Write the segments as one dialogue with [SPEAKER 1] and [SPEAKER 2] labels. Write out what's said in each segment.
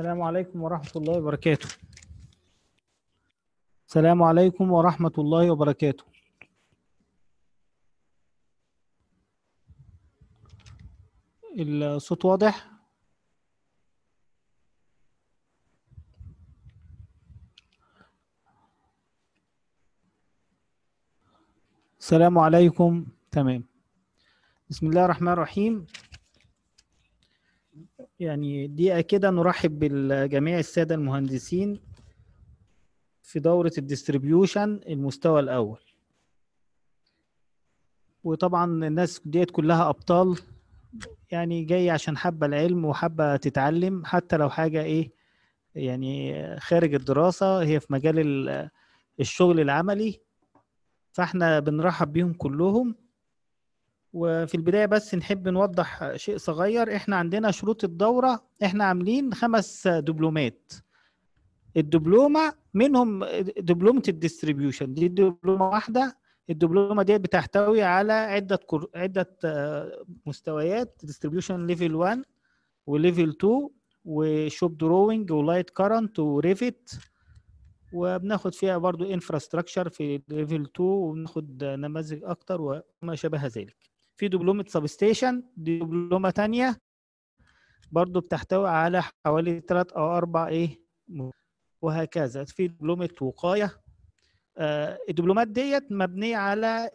[SPEAKER 1] السلام عليكم ورحمة الله وبركاته السلام عليكم ورحمة الله وبركاته الصوت واضح السلام عليكم تمام بسم الله الرحمن الرحيم يعني دقيقة كده نرحب بالجميع السادة المهندسين في دورة الديستريبيوشن المستوى الأول وطبعا الناس ديت كلها أبطال يعني جاي عشان حابة العلم وحابة تتعلم حتى لو حاجة إيه يعني خارج الدراسة هي في مجال الشغل العملي فاحنا بنرحب بيهم كلهم وفي البداية بس نحب نوضح شيء صغير احنا عندنا شروط الدورة احنا عاملين خمس دبلومات الدبلومة منهم دبلومة الديستريبيوشن دي دبلومة واحدة الدبلومة ديت بتحتوي على عدة كر... عدة آه، مستويات ديستريبيوشن ليفل 1 وليفل 2 وشوب دروينج ولايت كارنت وريفت وبناخد فيها برضو انفراستراكشر في ليفل 2 وبناخد نماذج اكتر وما شابه ذلك في دبلومه سب ستيشن دي دبلومه ثانيه برضو بتحتوي على حوالي ثلاث او اربع ايه وهكذا في دبلومه وقايه آه، الدبلومات ديت مبنيه على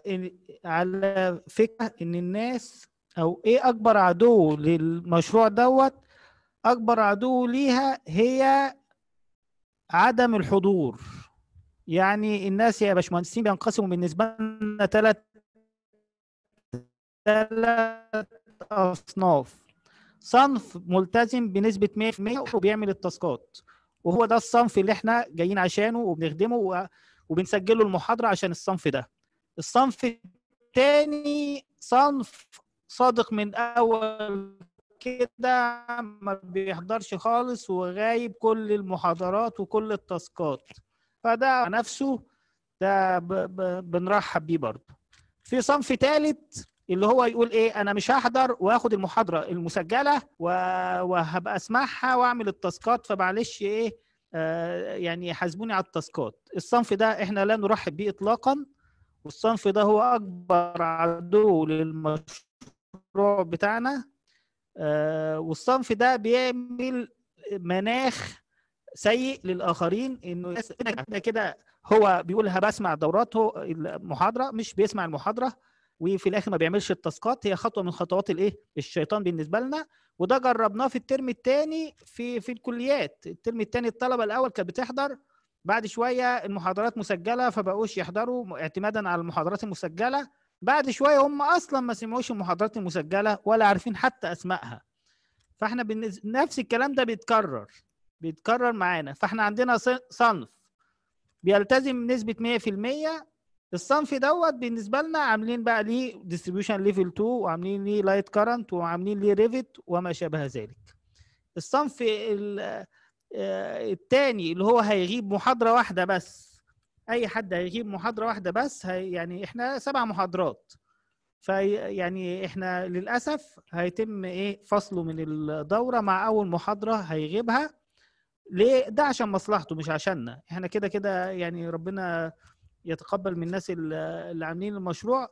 [SPEAKER 1] على فكره ان الناس او ايه اكبر عدو للمشروع دوت اكبر عدو ليها هي عدم الحضور يعني الناس يا باشمهندسين بينقسموا بالنسبه لنا ثلاث ثلاث أصناف صنف ملتزم بنسبة 100% وبيعمل التاسكات وهو ده الصنف اللي احنا جايين عشانه وبنخدمه وبنسجله المحاضرة عشان الصنف ده الصنف الثاني صنف صادق من أول كده ما بيحضرش خالص وغايب كل المحاضرات وكل التاسكات فده نفسه ده بنرحب بيه برضه في صنف ثالث اللي هو يقول ايه انا مش هحضر واخد المحاضره المسجله وهبقى اسمعها واعمل التاسكات فمعلش ايه آه يعني حاسبوني على التاسكات الصنف ده احنا لا نرحب به اطلاقا والصنف ده هو اكبر عدو للمشروع بتاعنا آه والصنف ده بيعمل مناخ سيء للاخرين انه كده كده هو بيقول بسمع دوراته المحاضره مش بيسمع المحاضره وفي الاخر ما بيعملش التاسكات هي خطوه من خطوات الايه الشيطان بالنسبه لنا وده جربناه في الترم الثاني في في الكليات الترم الثاني الطلبه الاول كانت بتحضر بعد شويه المحاضرات مسجله فبقوش يحضروا اعتمادا على المحاضرات المسجله بعد شويه هم اصلا ما سمعوش المحاضرات المسجله ولا عارفين حتى اسمائها فاحنا بالنز... نفس الكلام ده بيتكرر بيتكرر معانا فاحنا عندنا صنف بيلتزم بنسبه 100% الصنف دوت بالنسبه لنا عاملين بقى ليه ديستريبيوشن ليفل 2 وعاملين ليه لايت كارنت وعاملين ليه ريفت وما شابه ذلك الصنف الثاني آه، اللي هو هيغيب محاضره واحده بس اي حد هيغيب محاضره واحده بس هي يعني احنا سبع محاضرات فيعني احنا للاسف هيتم ايه فصله من الدوره مع اول محاضره هيغيبها ليه ده عشان مصلحته مش عشاننا احنا كده كده يعني ربنا يتقبل من الناس اللي عاملين المشروع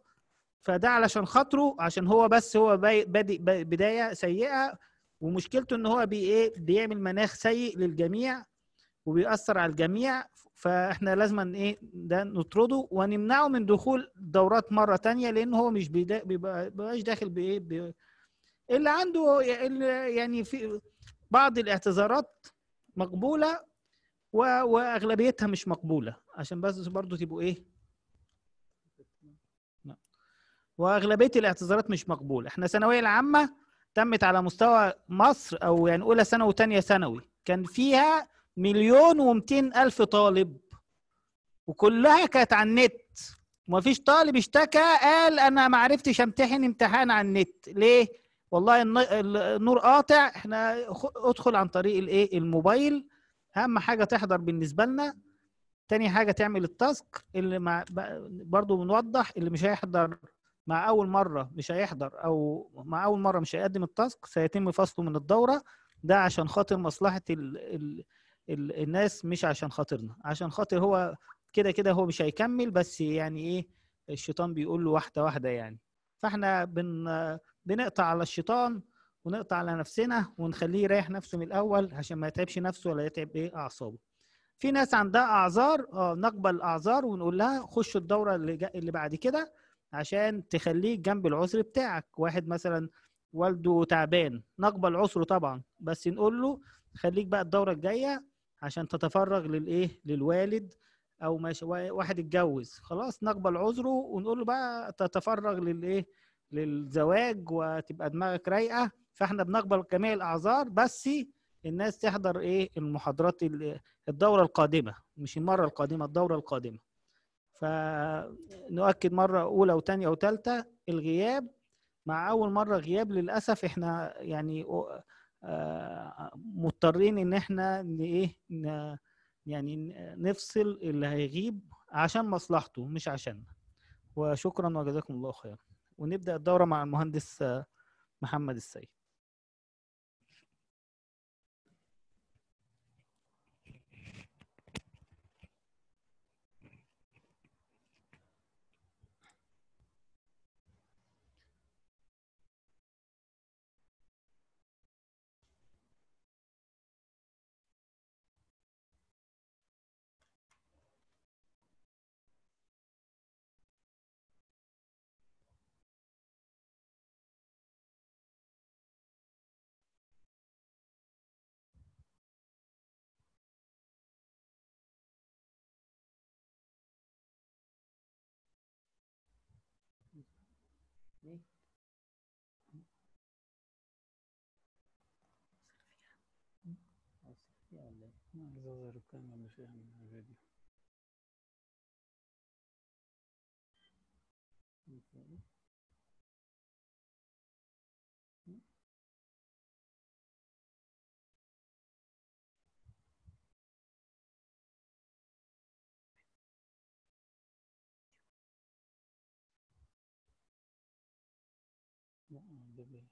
[SPEAKER 1] فده علشان خاطره عشان هو بس هو بادئ بدايه سيئه ومشكلته ان هو بي ايه بيعمل مناخ سيء للجميع وبيأثر على الجميع فاحنا لازم ايه ده نطرده ونمنعه من دخول دورات مره تانية لان هو مش بيبقاش داخل بايه بي اللي عنده يعني في بعض الاعتذارات مقبوله واغلبيتها مش مقبوله عشان بس برضو تبقوا ايه واغلبيه الاعتذارات مش مقبوله احنا ثانويه العامه تمت على مستوى مصر او يعني اولى ثانوي وثانيه ثانوي كان فيها مليون و الف طالب وكلها كانت على النت ومفيش طالب اشتكى قال انا ما عرفتش امتحن امتحان على النت ليه والله النور قاطع احنا ادخل عن طريق الايه الموبايل اهم حاجه تحضر بالنسبه لنا تاني حاجه تعمل التاسك اللي مع برضو بنوضح اللي مش هيحضر مع اول مره مش هيحضر او مع اول مره مش هيقدم التاسك سيتم فصله من الدوره ده عشان خاطر مصلحه ال ال ال الناس مش عشان خاطرنا عشان خاطر هو كده كده هو مش هيكمل بس يعني ايه الشيطان بيقول له واحده واحده يعني فاحنا بن بنقطع على الشيطان ونقطع على نفسنا ونخليه يريح نفسه من الاول عشان ما يتعبش نفسه ولا يتعب ايه اعصابه في ناس عندها اعذار اه نقبل الاعذار ونقول لها خش الدوره اللي, اللي بعد كده عشان تخليك جنب العذر بتاعك واحد مثلا والده تعبان نقبل عذره طبعا بس نقول له خليك بقى الدوره الجايه عشان تتفرغ للايه للوالد او ماشي واحد اتجوز خلاص نقبل عذره ونقول له بقى تتفرغ للايه للزواج وتبقى دماغك رايقه فاحنا بنقبل جميع الاعذار بس الناس تحضر ايه المحاضرات الدوره القادمه مش المره القادمه الدوره القادمه فنؤكد مره اولى وثانيه وثالثه الغياب مع اول مره غياب للاسف احنا يعني آه، مضطرين ان احنا ايه يعني نفصل اللي هيغيب عشان مصلحته مش عشان وشكرا وجزاكم الله خيرا ونبدا الدوره مع المهندس آه، محمد السيد
[SPEAKER 2] يعني فيها ولا ايه؟ ما زازر كان فاهم
[SPEAKER 1] الفيديو لا ده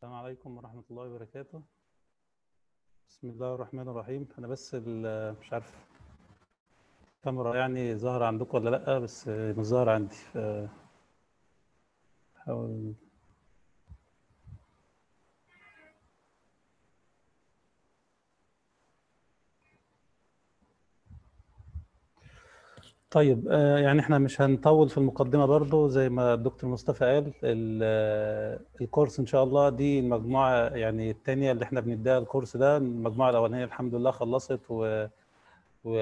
[SPEAKER 2] السلام عليكم ورحمة الله وبركاته بسم الله الرحمن الرحيم أنا بس مش عارف الكاميرا يعني ظاهرة عندكم ولا لأ بس مش ظاهرة عندي فـ طيب آه، يعني احنا مش هنطول في المقدمه برضو زي ما الدكتور مصطفى قال آه، الكورس ان شاء الله دي المجموعه يعني الثانيه اللي احنا بنديها الكورس ده المجموعه الاولانيه الحمد لله خلصت و, و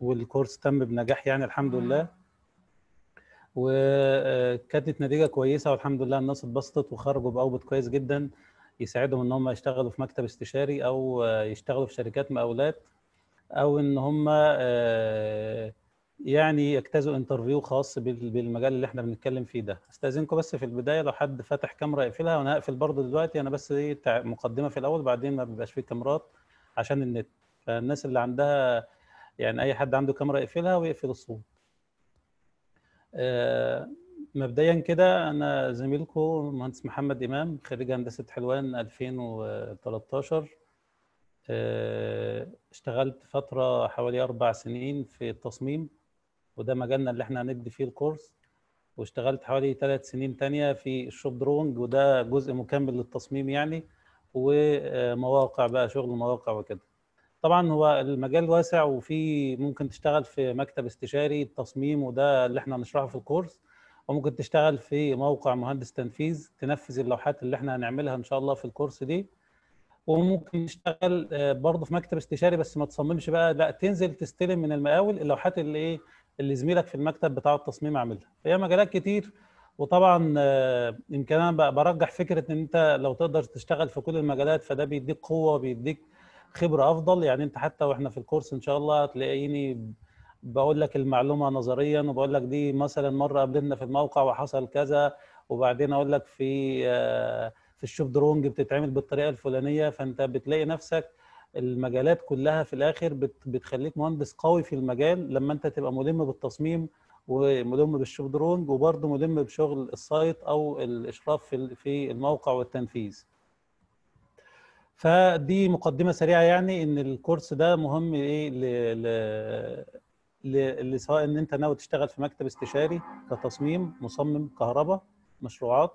[SPEAKER 2] والكورس تم بنجاح يعني الحمد لله وكانت آه، نتيجه كويسه والحمد لله الناس اتبسطت وخرجوا باوبت كويس جدا يساعدهم ان هم يشتغلوا في مكتب استشاري او يشتغلوا في شركات مقاولات او ان هم آه، يعني يجتازوا انترفيو خاص بالمجال اللي احنا بنتكلم فيه ده استاذنكم بس في البدايه لو حد فاتح كاميرا يقفلها وانا هقفل برضه دلوقتي انا بس ايه مقدمه في الاول بعدين ما بيبقاش فيه كاميرات عشان النت فالناس اللي عندها يعني اي حد عنده كاميرا يقفلها ويقفل الصوت آه، مبدئيا كده انا زميلكم مهندس محمد امام خريج هندسه حلوان 2013 آه، اشتغلت فترة حوالي أربع سنين في التصميم وده مجالنا اللي احنا هندي فيه الكورس واشتغلت حوالي ثلاث سنين تانية في الشوب درونج وده جزء مكمل للتصميم يعني ومواقع بقى شغل مواقع وكده طبعا هو المجال واسع وفي ممكن تشتغل في مكتب استشاري التصميم وده اللي احنا هنشرحه في الكورس وممكن تشتغل في موقع مهندس تنفيذ تنفذ اللوحات اللي احنا هنعملها ان شاء الله في الكورس دي وممكن تشتغل آه، برضه في مكتب استشاري بس ما تصممش بقى لا تنزل تستلم من المقاول اللوحات اللي ايه اللي زميلك في المكتب بتاع التصميم عاملها فهي مجالات كتير وطبعا آه، يمكن انا برجح فكره ان انت لو تقدر تشتغل في كل المجالات فده بيديك قوه بيديك خبره افضل يعني انت حتى واحنا في الكورس ان شاء الله هتلاقيني بقول لك المعلومه نظريا وبقول لك دي مثلا مره قابلنا في الموقع وحصل كذا وبعدين اقول لك في آه، في الشوب درونج بتتعمل بالطريقه الفلانيه فانت بتلاقي نفسك المجالات كلها في الاخر بتخليك مهندس قوي في المجال لما انت تبقى ملم بالتصميم وملم بالشوب درونج وبرضه ملم بشغل السايت او الاشراف في الموقع والتنفيذ فدي مقدمه سريعه يعني ان الكورس ده مهم ايه ل... ل... سواء ان انت ناوي تشتغل في مكتب استشاري كتصميم مصمم كهرباء مشروعات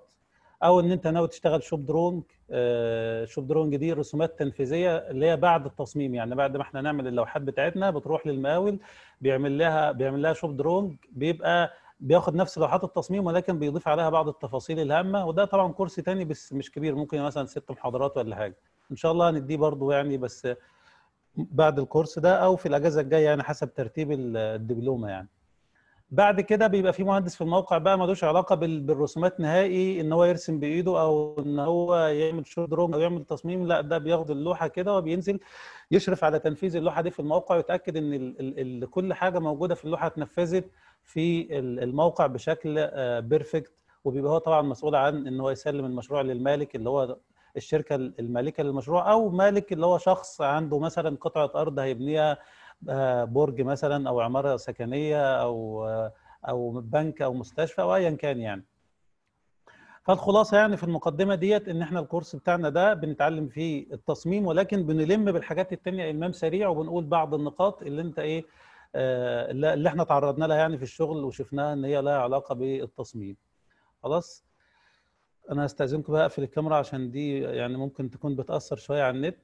[SPEAKER 2] او ان انت ناوي تشتغل شوب درونج آه، شوب درونج دي رسومات تنفيذيه اللي هي بعد التصميم يعني بعد ما احنا نعمل اللوحات بتاعتنا بتروح للمقاول بيعمل لها بيعمل لها شوب درونج بيبقى بياخد نفس لوحات التصميم ولكن بيضيف عليها بعض التفاصيل الهامه وده طبعا كورس تاني بس مش كبير ممكن مثلا ست محاضرات ولا حاجه ان شاء الله هنديه برضه يعني بس بعد الكورس ده او في الاجازه الجايه يعني حسب ترتيب الدبلومه يعني بعد كده بيبقى في مهندس في الموقع بقى ملوش علاقه بالرسومات نهائي ان هو يرسم بايده او ان هو يعمل شو درونج او يعمل تصميم لا ده بياخد اللوحه كده وبينزل يشرف على تنفيذ اللوحه دي في الموقع ويتاكد ان ال ال كل حاجه موجوده في اللوحه اتنفذت في الموقع بشكل بيرفكت آه، وبيبقى هو طبعا مسؤول عن ان هو يسلم المشروع للمالك اللي هو الشركه المالكه للمشروع او مالك اللي هو شخص عنده مثلا قطعه ارض هيبنيها برج مثلا او عماره سكنيه او او بنك او مستشفى او ايا كان يعني فالخلاصه يعني في المقدمه ديت ان احنا الكورس بتاعنا ده بنتعلم فيه التصميم ولكن بنلم بالحاجات التانية المام سريع وبنقول بعض النقاط اللي انت ايه آه، اللي احنا تعرضنا لها يعني في الشغل وشفناها ان هي لها علاقه بالتصميم خلاص انا هستاذنكم بقى اقفل الكاميرا عشان دي يعني ممكن تكون بتاثر شويه على النت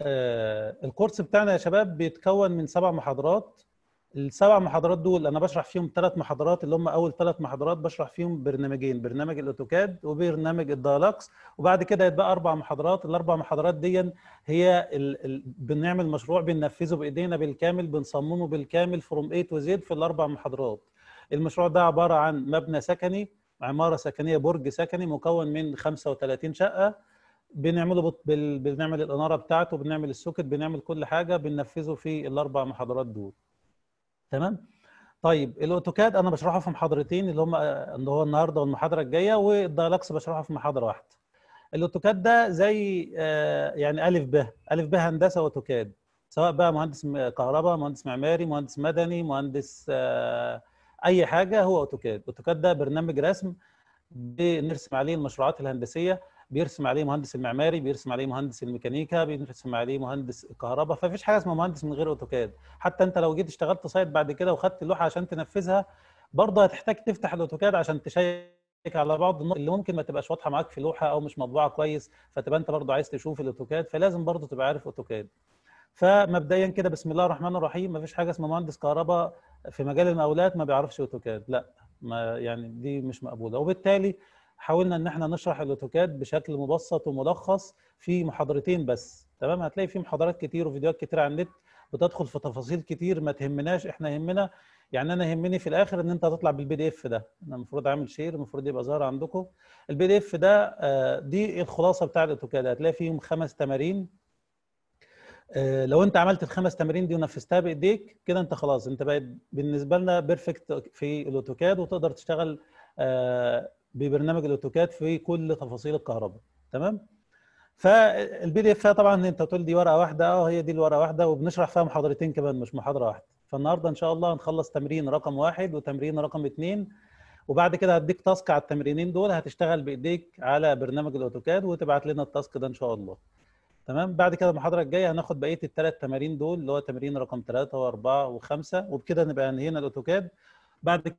[SPEAKER 2] آه، الكورس بتاعنا يا شباب بيتكون من سبع محاضرات السبع محاضرات دول انا بشرح فيهم ثلاث محاضرات اللي هم اول ثلاث محاضرات بشرح فيهم برنامجين برنامج الاوتوكاد وبرنامج الدايلوكس وبعد كده هيتبقى اربع محاضرات الاربع محاضرات دي هي ال... ال... بنعمل مشروع بننفذه بايدينا بالكامل بنصممه بالكامل فروم اي تو زد في الاربع محاضرات المشروع ده عباره عن مبنى سكني عماره سكنيه برج سكني مكون من 35 شقه بنعمله بط... بال... بنعمل الاناره بتاعته بنعمل السوكت بنعمل كل حاجه بننفذه في الاربع محاضرات دول تمام طيب الاوتوكاد انا بشرحه في محاضرتين اللي هم اللي هو النهارده والمحاضره الجايه والدايلكس بشرحه في محاضره واحده الاوتوكاد ده زي آه، يعني الف ب الف ب هندسه اوتوكاد سواء بقى مهندس كهرباء مهندس معماري مهندس مدني مهندس آه، اي حاجه هو اوتوكاد اوتوكاد ده برنامج رسم بنرسم عليه المشروعات الهندسيه بيرسم عليه مهندس المعماري بيرسم عليه مهندس الميكانيكا بيرسم عليه مهندس الكهرباء فمفيش حاجه اسمها مهندس من غير اوتوكاد حتى انت لو جيت اشتغلت سايت بعد كده وخدت اللوحه عشان تنفذها برضه هتحتاج تفتح الاوتوكاد عشان تشيك على بعض النقط اللي ممكن ما تبقاش واضحه معاك في لوحه او مش مطبوعه كويس فتبقى انت برضه عايز تشوف الاوتوكاد فلازم برضه تبقى عارف اوتوكاد فمبدئيا كده بسم الله الرحمن الرحيم ما فيش حاجه اسمها مهندس كهرباء في مجال المقاولات ما بيعرفش اوتوكاد لا ما يعني دي مش مقبوله وبالتالي حاولنا ان احنا نشرح الاوتوكاد بشكل مبسط وملخص في محاضرتين بس تمام هتلاقي في محاضرات كتير وفيديوهات كتير على النت بتدخل في تفاصيل كتير ما تهمناش احنا يهمنا يعني انا يهمني في الاخر ان انت هتطلع بالبي دي اف ده انا المفروض اعمل شير المفروض يبقى ظاهر عندكم البي دي اف ده آه، دي الخلاصه بتاع الاوتوكاد هتلاقي فيهم خمس تمارين آه، لو انت عملت الخمس تمارين دي ونفذتها بايديك كده انت خلاص انت بقيت بالنسبه لنا بيرفكت في الاوتوكاد وتقدر تشتغل آه، ببرنامج الاوتوكاد في كل تفاصيل الكهرباء تمام فالبي دي اف طبعا انت تقول دي ورقه واحده اه هي دي الورقه واحده وبنشرح فيها محاضرتين كمان مش محاضره واحده فالنهارده ان شاء الله هنخلص تمرين رقم واحد وتمرين رقم اثنين وبعد كده هديك تاسك على التمرينين دول هتشتغل بايديك على برنامج الاوتوكاد وتبعت لنا التاسك ده ان شاء الله تمام بعد كده المحاضره الجايه هناخد بقيه الثلاث تمارين دول اللي هو تمرين رقم ثلاثة واربعة وخمسة وبكده نبقى انهينا الاوتوكاد بعد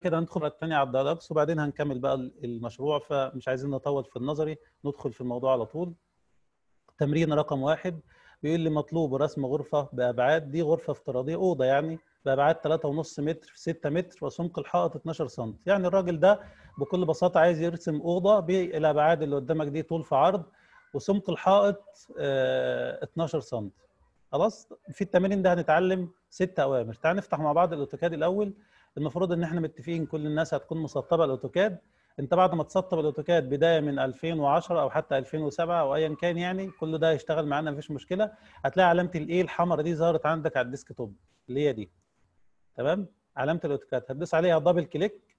[SPEAKER 2] كده هندخل الثانية على الدرجس وبعدين هنكمل بقى المشروع فمش عايزين نطول في النظري ندخل في الموضوع على طول تمرين رقم واحد بيقول لي مطلوب رسم غرفة بأبعاد دي غرفة افتراضية أوضة يعني بأبعاد 3.5 متر في 6 متر وسمك الحائط 12 سم يعني الراجل ده بكل بساطة عايز يرسم أوضة بالأبعاد اللي قدامك دي طول في عرض وسمك الحائط 12 آه، سم خلاص في التمرين ده هنتعلم ست أوامر تعال نفتح مع بعض الأوتوكاد الأول المفروض ان احنا متفقين كل الناس هتكون مسطبه الاوتوكاد انت بعد ما تسطب الاوتوكاد بدايه من 2010 او حتى 2007 او ايا كان يعني كل ده هيشتغل معانا مفيش مشكله هتلاقي علامه الايه الحمراء دي ظهرت عندك على الديسك توب اللي هي دي تمام علامه الاوتوكاد هتدوس عليها دبل كليك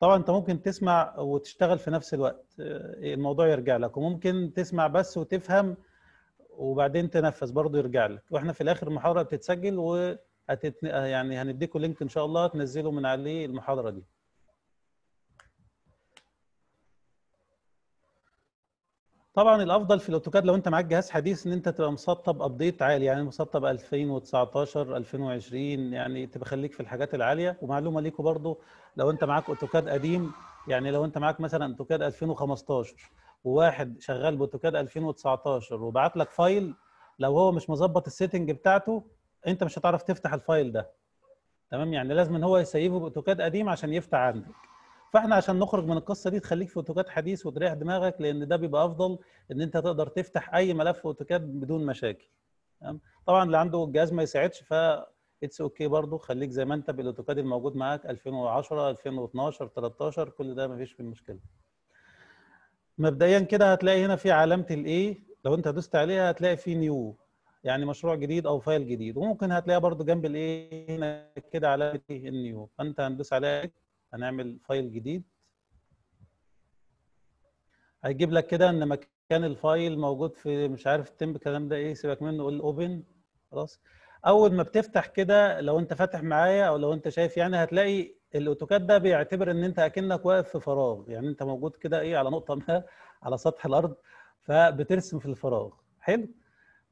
[SPEAKER 2] طبعا انت ممكن تسمع وتشتغل في نفس الوقت آه، الموضوع يرجع لك وممكن تسمع بس وتفهم وبعدين تنفذ برضه يرجع لك واحنا في الاخر المحاضره بتتسجل و هتتن... آه، يعني هنديكم لينك ان شاء الله تنزلوا من عليه المحاضره دي طبعا الافضل في الاوتوكاد لو انت معاك جهاز حديث ان انت تبقى مسطب ابديت عالي يعني مسطب 2019 2020 يعني تبقى خليك في الحاجات العاليه ومعلومه ليكوا برضو لو انت معاك اوتوكاد قديم يعني لو انت معاك مثلا اوتوكاد 2015 وواحد شغال باوتوكاد 2019 وبعت لك فايل لو هو مش مظبط السيتنج بتاعته انت مش هتعرف تفتح الفايل ده تمام يعني لازم ان هو يسيبه باوتوكاد قديم عشان يفتح عندك فاحنا عشان نخرج من القصه دي تخليك في اوتوكاد حديث وتريح دماغك لان ده بيبقى افضل ان انت تقدر تفتح اي ملف في اوتوكاد بدون مشاكل تمام طبعا اللي عنده الجهاز ما يساعدش ف اتس اوكي okay برضه خليك زي ما انت بالاوتوكاد الموجود معاك 2010 2012 13 كل ده فيش فيه مشكله مبدئيا كده هتلاقي هنا في علامه الاي لو انت دوست عليها هتلاقي في نيو يعني مشروع جديد او فايل جديد وممكن هتلاقيها برضو جنب الايه هنا كده علامه النيو فانت هندوس عليها هنعمل فايل جديد هيجيب لك كده ان مكان الفايل موجود في مش عارف التم الكلام ده ايه سيبك منه قول اوبن خلاص اول ما بتفتح كده لو انت فاتح معايا او لو انت شايف يعني هتلاقي الاوتوكاد ده بيعتبر ان انت اكنك واقف في فراغ يعني انت موجود كده ايه على نقطه ما على سطح الارض فبترسم في الفراغ حلو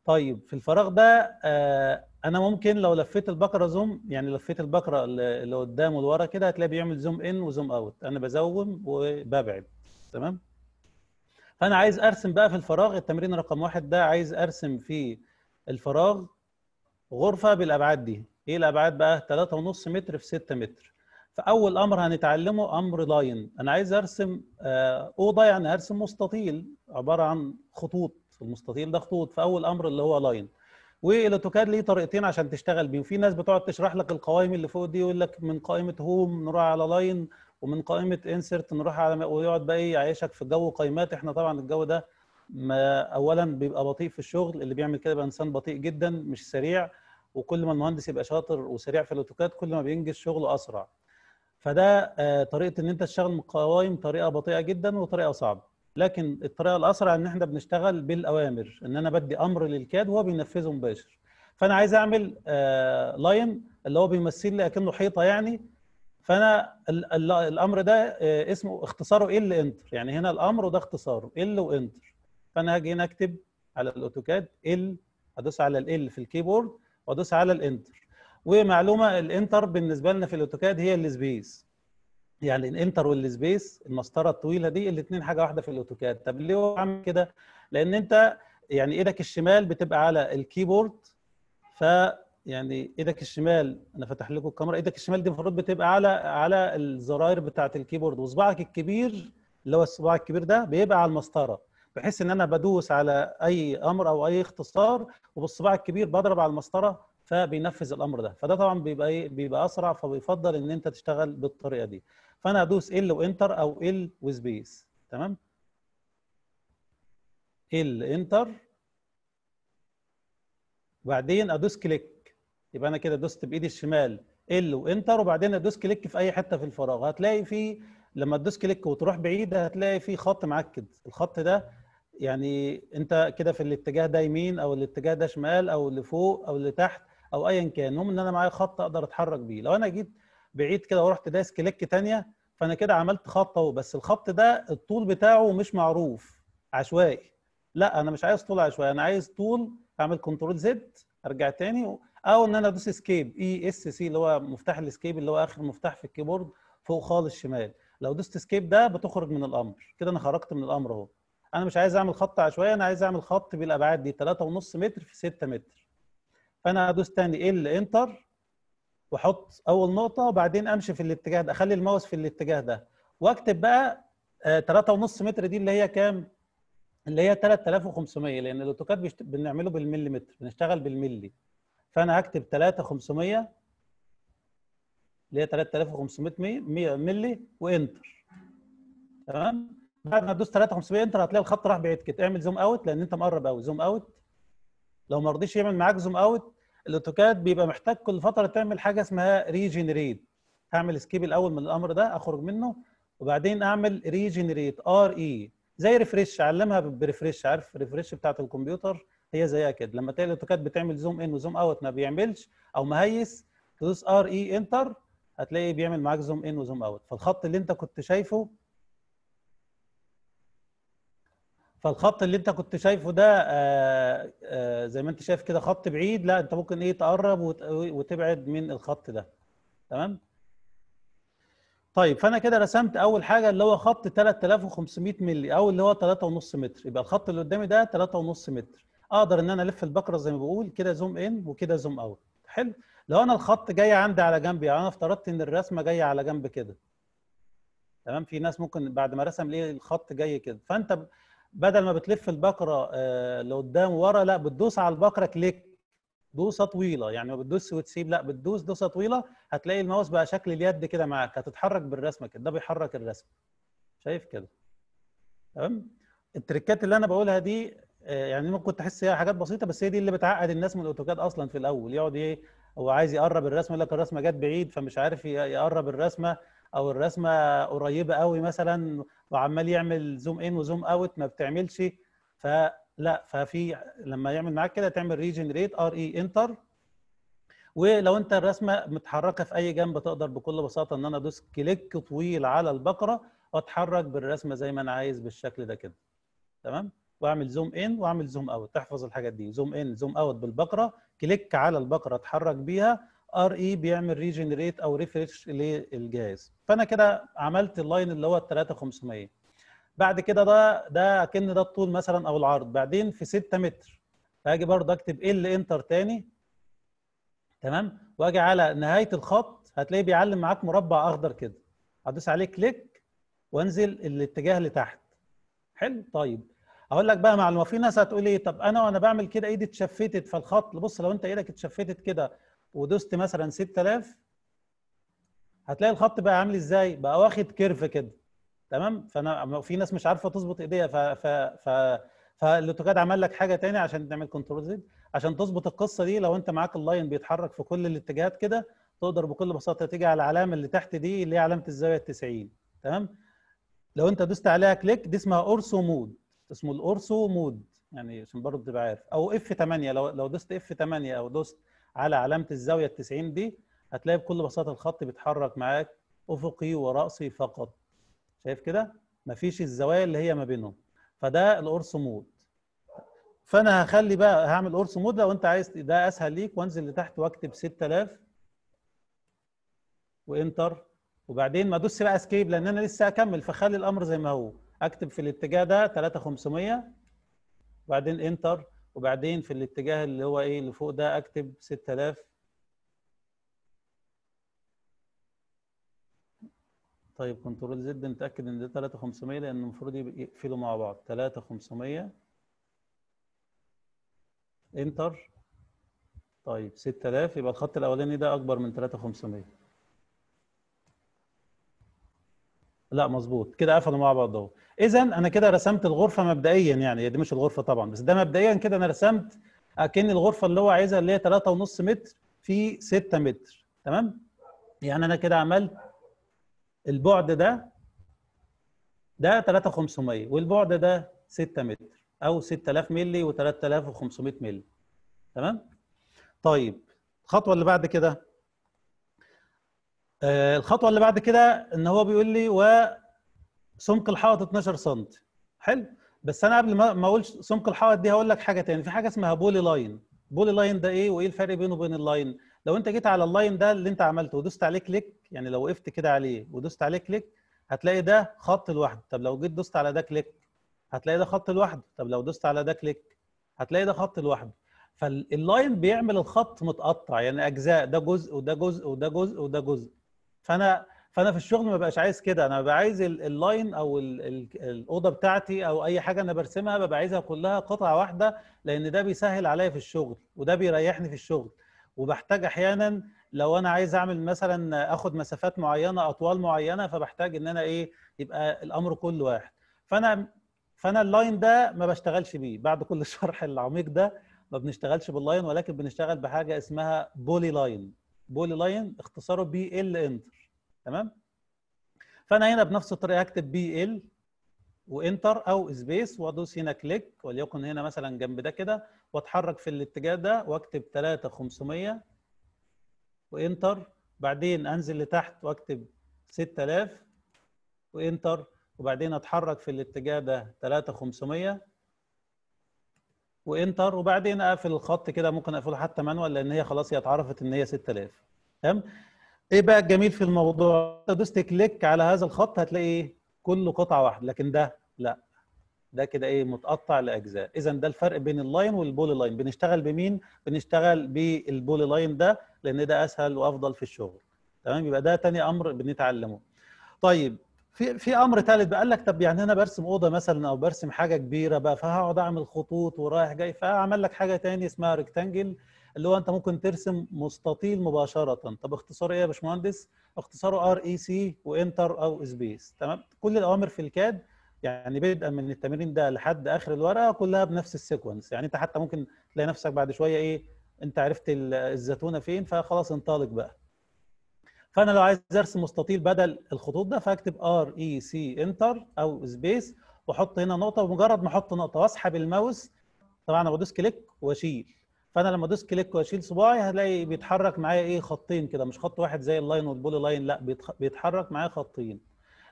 [SPEAKER 2] طيب في الفراغ ده آه، انا ممكن لو لفيت البقره زوم يعني لفيت البقره اللي قدام والورا كده هتلاقي بيعمل زوم ان وزوم اوت انا بزوم وببعد تمام فانا عايز ارسم بقى في الفراغ التمرين رقم واحد ده عايز ارسم في الفراغ غرفه بالابعاد دي ايه الابعاد بقى 3.5 متر في 6 متر فاول امر هنتعلمه امر لاين انا عايز ارسم آه، اوضه يعني هرسم مستطيل عباره عن خطوط المستطيل ده خطوط في اول امر اللي هو لاين والاوتوكاد ليه طريقتين عشان تشتغل بيه وفي ناس بتقعد تشرح لك القوائم اللي فوق دي يقول لك من قائمه هوم نروح على لاين ومن قائمه انسرت نروح على ويقعد بقى ايه يعيشك في جو قائمات احنا طبعا الجو ده ما اولا بيبقى بطيء في الشغل اللي بيعمل كده بقى انسان بطيء جدا مش سريع وكل ما المهندس يبقى شاطر وسريع في الاوتوكاد كل ما بينجز شغله اسرع فده آه، طريقه ان انت تشتغل من القوائم طريقه بطيئه جدا وطريقه صعبه لكن الطريقه الاسرع ان احنا بنشتغل بالاوامر ان انا بدي امر للكاد وهو بينفذه مباشر فانا عايز اعمل لاين آه، اللي هو بيمثل لي اكنه حيطه يعني فانا الامر ده آه، اسمه اختصاره ال انتر يعني هنا الامر وده اختصاره ال وانتر فانا هاجي هنا اكتب على الاوتوكاد ال ادوس على ال في الكيبورد وادوس على الانتر ومعلومه الانتر بالنسبه لنا في الاوتوكاد هي السبيس يعني الانتر والسبيس المسطره الطويله دي الاثنين حاجه واحده في الاوتوكاد طب ليه عامل كده لان انت يعني ايدك الشمال بتبقى على الكيبورد ف يعني ايدك الشمال انا فاتح لكم الكاميرا ايدك الشمال دي المفروض بتبقى على على الزراير بتاعه الكيبورد وصباعك الكبير اللي هو الصباع الكبير ده بيبقى على المسطره بحيث ان انا بدوس على اي امر او اي اختصار وبالصباع الكبير بضرب على المسطره فبينفذ الامر ده فده طبعا بيبقى ايه بيبقى اسرع فبيفضل ان انت تشتغل بالطريقه دي فانا ادوس ال وانتر او ال وسبيس تمام ال انتر وبعدين ادوس كليك يبقى انا كده دوست بايدي الشمال ال وانتر وبعدين ادوس كليك في اي حته في الفراغ هتلاقي في لما تدوس كليك وتروح بعيد هتلاقي في خط معكد الخط ده يعني انت كده في الاتجاه ده يمين او الاتجاه ده شمال او اللي فوق او اللي تحت او ايا كان المهم ان انا معايا خط اقدر اتحرك بيه لو انا جيت بعيد كده ورحت دايس كليك ثانيه فانا كده عملت خط اهو بس الخط ده الطول بتاعه مش معروف عشوائي لا انا مش عايز طول عشوائي انا عايز طول اعمل كنترول زد ارجع تاني او ان انا ادوس اسكيب اي اس سي اللي هو مفتاح الاسكيب اللي هو اخر مفتاح في الكيبورد فوق خالص شمال لو دوست اسكيب ده بتخرج من الامر كده انا خرجت من الامر اهو انا مش عايز اعمل خط عشوائي انا عايز اعمل خط بالابعاد دي 3.5 متر في 6 متر فانا ادوس تاني ال انتر واحط اول نقطه وبعدين امشي في الاتجاه ده اخلي الماوس في الاتجاه ده واكتب بقى 3.5 آه، متر دي اللي هي كام اللي هي 3500 لان الاوتوكاد بيشت... بنعمله بالمليمتر بنشتغل بالملي فانا هكتب 3500 اللي هي 3500 ملي وانتر تمام بعد ما تدوس 3500 انتر هتلاقي الخط راح بعيد كده اعمل زوم اوت لان انت مقرب قوي زوم اوت لو ما رضيش يعمل معاك زوم اوت الاوتوكاد بيبقى محتاج كل فتره تعمل حاجه اسمها ريجنريت هعمل سكيب الاول من الامر ده اخرج منه وبعدين اعمل ريجنريت ار اي زي ريفريش علمها بريفريش عارف ريفريش بتاعه الكمبيوتر هي زيها كده لما تلاقي الاوتوكاد بتعمل زوم ان وزوم اوت ما بيعملش او مهيس تدوس ار اي انتر هتلاقي بيعمل معاك زوم ان وزوم اوت فالخط اللي انت كنت شايفه فالخط اللي انت كنت شايفه ده آآ آه، آآ آه، زي ما انت شايف كده خط بعيد لا انت ممكن ايه تقرب وتبعد من الخط ده تمام طيب فانا كده رسمت اول حاجه اللي هو خط 3500 مللي او اللي هو 3.5 متر يبقى الخط اللي قدامي ده 3.5 متر اقدر ان انا الف البكره زي ما بقول كده زوم ان وكده زوم اوت حلو لو انا الخط جاي عندي على جنبي يعني انا افترضت ان الرسمه جايه على جنب كده تمام في ناس ممكن بعد ما رسم ليه الخط جاي كده فانت بدل ما بتلف البقره آه، لقدام ورا لا بتدوس على البقره كليك دوسه طويله يعني ما بتدوس وتسيب لا بتدوس دوسه طويله هتلاقي الماوس بقى شكل اليد كده معاك هتتحرك بالرسمه كده ده بيحرك الرسم شايف كده تمام التريكات اللي انا بقولها دي آه، يعني ممكن تحس هي حاجات بسيطه بس هي دي اللي بتعقد الناس من الاوتوكاد اصلا في الاول يقعد ايه هو عايز يقرب الرسمه يقول لك الرسمه جت بعيد فمش عارف يقرب الرسمه او الرسمه قريبه قوي مثلا وعمال يعمل زوم ان وزوم اوت ما بتعملش فلا ففي لما يعمل معاك كده تعمل ريجنريت ار اي انتر ولو انت الرسمه متحركه في اي جنب تقدر بكل بساطه ان انا ادوس كليك طويل على البقره واتحرك بالرسمه زي ما انا عايز بالشكل ده كده تمام واعمل زوم ان واعمل زوم اوت تحفظ الحاجات دي زوم ان زوم اوت بالبقره كليك على البقره اتحرك بيها ار اي e بيعمل ريجنريت او ريفرش للجهاز فانا كده عملت اللاين اللي هو ال 3500 بعد كده ده ده اكن ده الطول مثلا او العرض بعدين في 6 متر فاجي برضه اكتب إيه ال انتر تاني تمام واجي على نهايه الخط هتلاقيه بيعلم معاك مربع اخضر كده هدوس عليه كليك وانزل الاتجاه لتحت حلو طيب اقول لك بقى معلومه في ناس هتقول ايه طب انا وانا بعمل كده ايدي اتشفتت فالخط بص لو انت ايدك اتشفتت كده ودوست مثلا 6000 هتلاقي الخط بقى عامل ازاي؟ بقى واخد كيرف كده تمام؟ فانا في ناس مش عارفه تظبط ايديها ف ف ف فالاوتوكاد عمل لك حاجه تاني عشان تعمل كنترول زد عشان تظبط القصه دي لو انت معاك اللاين بيتحرك في كل الاتجاهات كده تقدر بكل بساطه تيجي على العلامه اللي تحت دي اللي هي علامه الزاويه 90 تمام؟ لو انت دوست عليها كليك دي اسمها اورسو مود اسمه الاورسو مود يعني عشان برضه تبقى عارف او اف 8 لو لو دوست اف 8 او دوست على علامه الزاويه ال 90 دي هتلاقي بكل بساطه الخط بيتحرك معاك افقي وراسي فقط شايف كده مفيش الزوايا اللي هي ما بينهم فده القرص مود فانا هخلي بقى هعمل قرص مود لو انت عايز ده اسهل ليك وانزل لتحت واكتب 6000 وانتر وبعدين ما ادوس بقى اسكيب لان انا لسه هكمل فخلي الامر زي ما هو اكتب في الاتجاه ده 3500 وبعدين انتر وبعدين في الاتجاه اللي هو ايه اللي فوق ده اكتب 6000 طيب كنترول زد نتاكد ان ده 3500 لان المفروض يقفلوا مع بعض 3500 انتر طيب 6000 يبقى الخط الاولاني ده اكبر من 3500 لا مظبوط كده قفلوا مع بعض اهو اذا انا كده رسمت الغرفه مبدئيا يعني دي مش الغرفه طبعا بس ده مبدئيا كده انا رسمت اكن الغرفه اللي هو عايزها اللي هي 3.5 متر في 6 متر تمام يعني انا كده عملت البعد ده ده 3500 والبعد ده 6 متر او 6000 مللي و3500 مللي تمام طيب الخطوه اللي بعد كده آه الخطوه اللي بعد كده ان هو بيقول لي و سمك الحائط 12 سم حلو بس انا قبل ما اقولش سمك الحائط دي هقول لك حاجه ثانيه في حاجه اسمها بولي لاين بولي لاين ده ايه وايه الفرق بينه وبين اللاين لو انت جيت على اللاين ده اللي انت عملته ودوست عليه كليك يعني لو وقفت كده عليه ودوست عليه كليك هتلاقي ده خط لوحده طب لو جيت دوست على ده كليك هتلاقي ده خط لوحده طب لو دوست على ده كليك هتلاقي ده خط لوحده فاللاين بيعمل الخط متقطع يعني اجزاء ده جزء وده جزء وده جزء وده جزء فانا فانا في الشغل ما بقاش عايز كده انا ببقى عايز اللاين او الاوضه بتاعتي او اي حاجه انا برسمها ببقى عايزها كلها قطعه واحده لان ده بيسهل عليا في الشغل وده بيريحني في الشغل وبحتاج احيانا لو انا عايز اعمل مثلا اخد مسافات معينه اطوال معينه فبحتاج ان انا ايه يبقى الامر كله واحد فانا فانا اللاين ده ما بشتغلش بيه بعد كل الشرح العميق ده ما بنشتغلش باللاين ولكن بنشتغل بحاجه اسمها بولي لاين بولي لاين اختصاره بي ال انتر تمام فانا هنا بنفس الطريقه اكتب بي ال وانتر او سبيس وادوس هنا كليك وليكن هنا مثلا جنب ده كده واتحرك في الاتجاه ده واكتب 3500 وانتر بعدين انزل لتحت واكتب 6000 وانتر وبعدين اتحرك في الاتجاه ده 3500 وانتر وبعدين اقفل الخط كده ممكن اقفله حتى مانوال لان هي خلاص هي اتعرفت ان هي 6000 تمام ايه بقى الجميل في الموضوع دوست كليك على هذا الخط هتلاقي ايه كله قطعه واحده لكن ده لا ده كده ايه متقطع لاجزاء اذا ده الفرق بين اللاين والبولي لاين بنشتغل بمين بنشتغل بالبولي لاين ده لان ده اسهل وافضل في الشغل تمام يبقى ده تاني امر بنتعلمه طيب في في امر ثالث بقى قال لك طب يعني انا برسم اوضه مثلا او برسم حاجه كبيره بقى فهقعد اعمل خطوط ورايح جاي فاعمل لك حاجه تاني اسمها ريكتانجل اللي هو انت ممكن ترسم مستطيل مباشره طب اختصاره ايه يا باشمهندس اختصاره ار اي سي وانتر او سبيس تمام كل الاوامر في الكاد يعني بدءا من التمرين ده لحد اخر الورقه كلها بنفس السيكونس يعني انت حتى ممكن تلاقي نفسك بعد شويه ايه انت عرفت الزتونه فين فخلاص انطلق بقى فانا لو عايز ارسم مستطيل بدل الخطوط ده فاكتب ار اي سي انتر او سبيس واحط هنا نقطه ومجرد ما احط نقطه واسحب الماوس طبعا انا بدوس كليك واشيل فانا لما ادوس كليك واشيل صباعي هلاقي بيتحرك معايا ايه خطين كده مش خط واحد زي اللاين والبولي لاين لا بيتحرك معايا خطين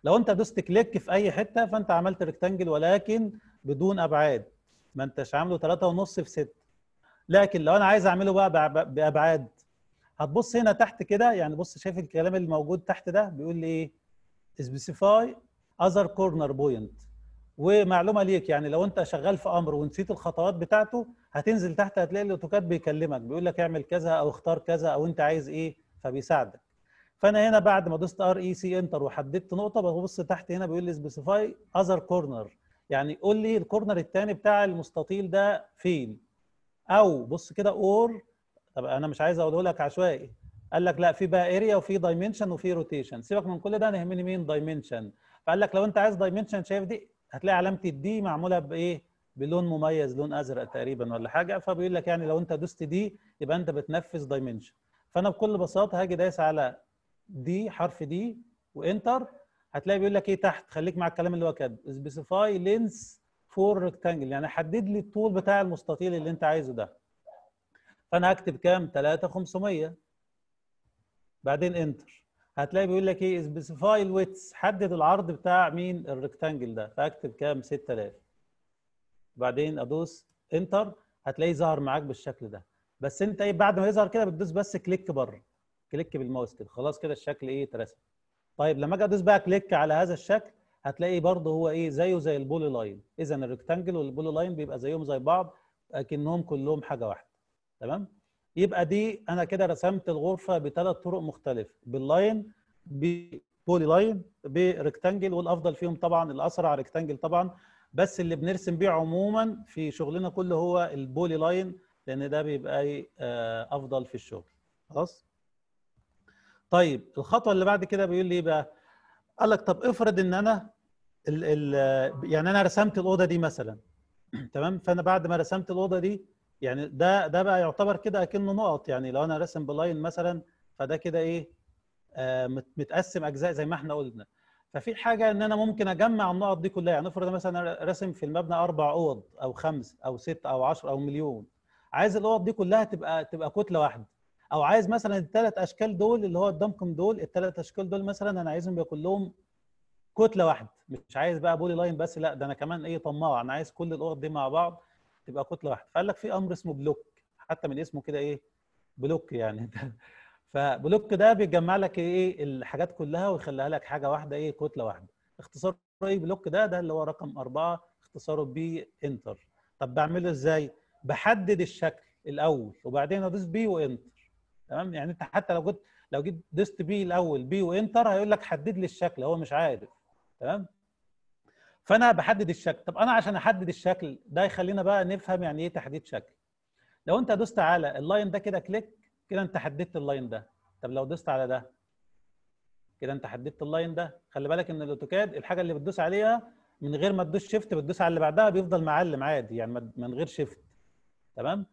[SPEAKER 2] لو انت دوست كليك في اي حته فانت عملت ريكتانجل ولكن بدون ابعاد ما انتش عامله ونص في 6 لكن لو انا عايز اعمله بقى بابعاد هتبص هنا تحت كده يعني بص شايف الكلام اللي موجود تحت ده بيقول لي ايه سبيسيفاي اذر كورنر بوينت ومعلومه ليك يعني لو انت شغال في امر ونسيت الخطوات بتاعته هتنزل تحت هتلاقي الاوتوكاد بيكلمك بيقول لك اعمل كذا او اختار كذا او انت عايز ايه فبيساعدك فانا هنا بعد ما دوست ار اي سي انتر وحددت نقطه ببص تحت هنا بيقول لي سبيسيفاي اذر كورنر يعني قول لي الكورنر الثاني بتاع المستطيل ده فين او بص كده اور طب انا مش عايز اقوله لك عشوائي قال لك لا في بقى اريا وفي دايمنشن وفي روتيشن سيبك من كل ده انا يهمني مين دايمنشن فقال لك لو انت عايز دايمنشن شايف دي هتلاقي علامه الدي معموله بايه بلون مميز لون ازرق تقريبا ولا حاجه فبيقول لك يعني لو انت دوست دي يبقى انت بتنفذ دايمنشن فانا بكل بساطه هاجي دايس على دي حرف دي وانتر هتلاقي بيقول لك ايه تحت خليك مع الكلام اللي هو كاتبه سبيسيفاي لينس فور ريكتانجل يعني حدد لي الطول بتاع المستطيل اللي انت عايزه ده فانا هكتب كام 3500 بعدين انتر هتلاقي بيقول لك ايه سبيسيفاي الويتس حدد العرض بتاع مين الريكتانجل ده فاكتب كام 6000 بعدين ادوس انتر هتلاقيه ظهر معاك بالشكل ده بس انت ايه بعد ما يظهر كده بتدوس بس كليك بره كليك بالماوس كده خلاص كده الشكل ايه اترسم طيب لما اجي ادوس بقى كليك على هذا الشكل هتلاقي برضه هو ايه زيه زي البولي لاين اذا الريكتانجل والبولي لاين بيبقى زيهم زي بعض اكنهم كلهم حاجه واحده تمام يبقى دي انا كده رسمت الغرفه بثلاث طرق مختلفه باللاين ببولي لاين بريكتانجل والافضل فيهم طبعا الاسرع ريكتانجل طبعا بس اللي بنرسم بيه عموما في شغلنا كله هو البولي لاين لان ده بيبقى آه، افضل في الشغل خلاص طيب الخطوه اللي بعد كده بيقول لي ايه بقى قال لك طب افرض ان انا الـ الـ يعني انا رسمت الاوضه دي مثلا تمام فانا بعد ما رسمت الاوضه دي يعني ده ده بقى يعتبر كده اكنه نقط يعني لو انا راسم بلاين مثلا فده كده ايه آه متقسم اجزاء زي ما احنا قلنا ففي حاجه ان انا ممكن اجمع النقط دي كلها يعني افرض مثلا راسم في المبنى اربع اوض او خمس او ست او عشر او مليون عايز الاوض دي كلها تبقى تبقى كتله واحده او عايز مثلا الثلاث اشكال دول اللي هو قدامكم دول الثلاث اشكال دول مثلا انا عايزهم يبقى كلهم كتله واحده مش عايز بقى بولي لاين بس لا ده انا كمان ايه طماع انا عايز كل الاوض دي مع بعض تبقى كتله واحده فقال لك في امر اسمه بلوك حتى من اسمه كده ايه بلوك يعني ده فبلوك ده بيجمع لك ايه الحاجات كلها ويخليها لك حاجه واحده ايه كتله واحده اختصار اي بلوك ده ده اللي هو رقم أربعة اختصاره بي انتر طب بعمله ازاي بحدد الشكل الاول وبعدين ادوس بي وانتر تمام يعني انت حتى لو جيت لو جيت دست بي الاول بي وانتر هيقول لك حدد لي الشكل هو مش عارف تمام فانا بحدد الشكل طب انا عشان احدد الشكل ده يخلينا بقى نفهم يعني ايه تحديد شكل لو انت دوست على اللاين ده كده كليك كده انت حددت اللاين ده طب لو دوست على ده كده انت حددت اللاين ده خلي بالك ان الاوتوكاد الحاجه اللي بتدوس عليها من غير ما تدوس شيفت بتدوس على اللي بعدها بيفضل معلم عادي يعني من غير شيفت تمام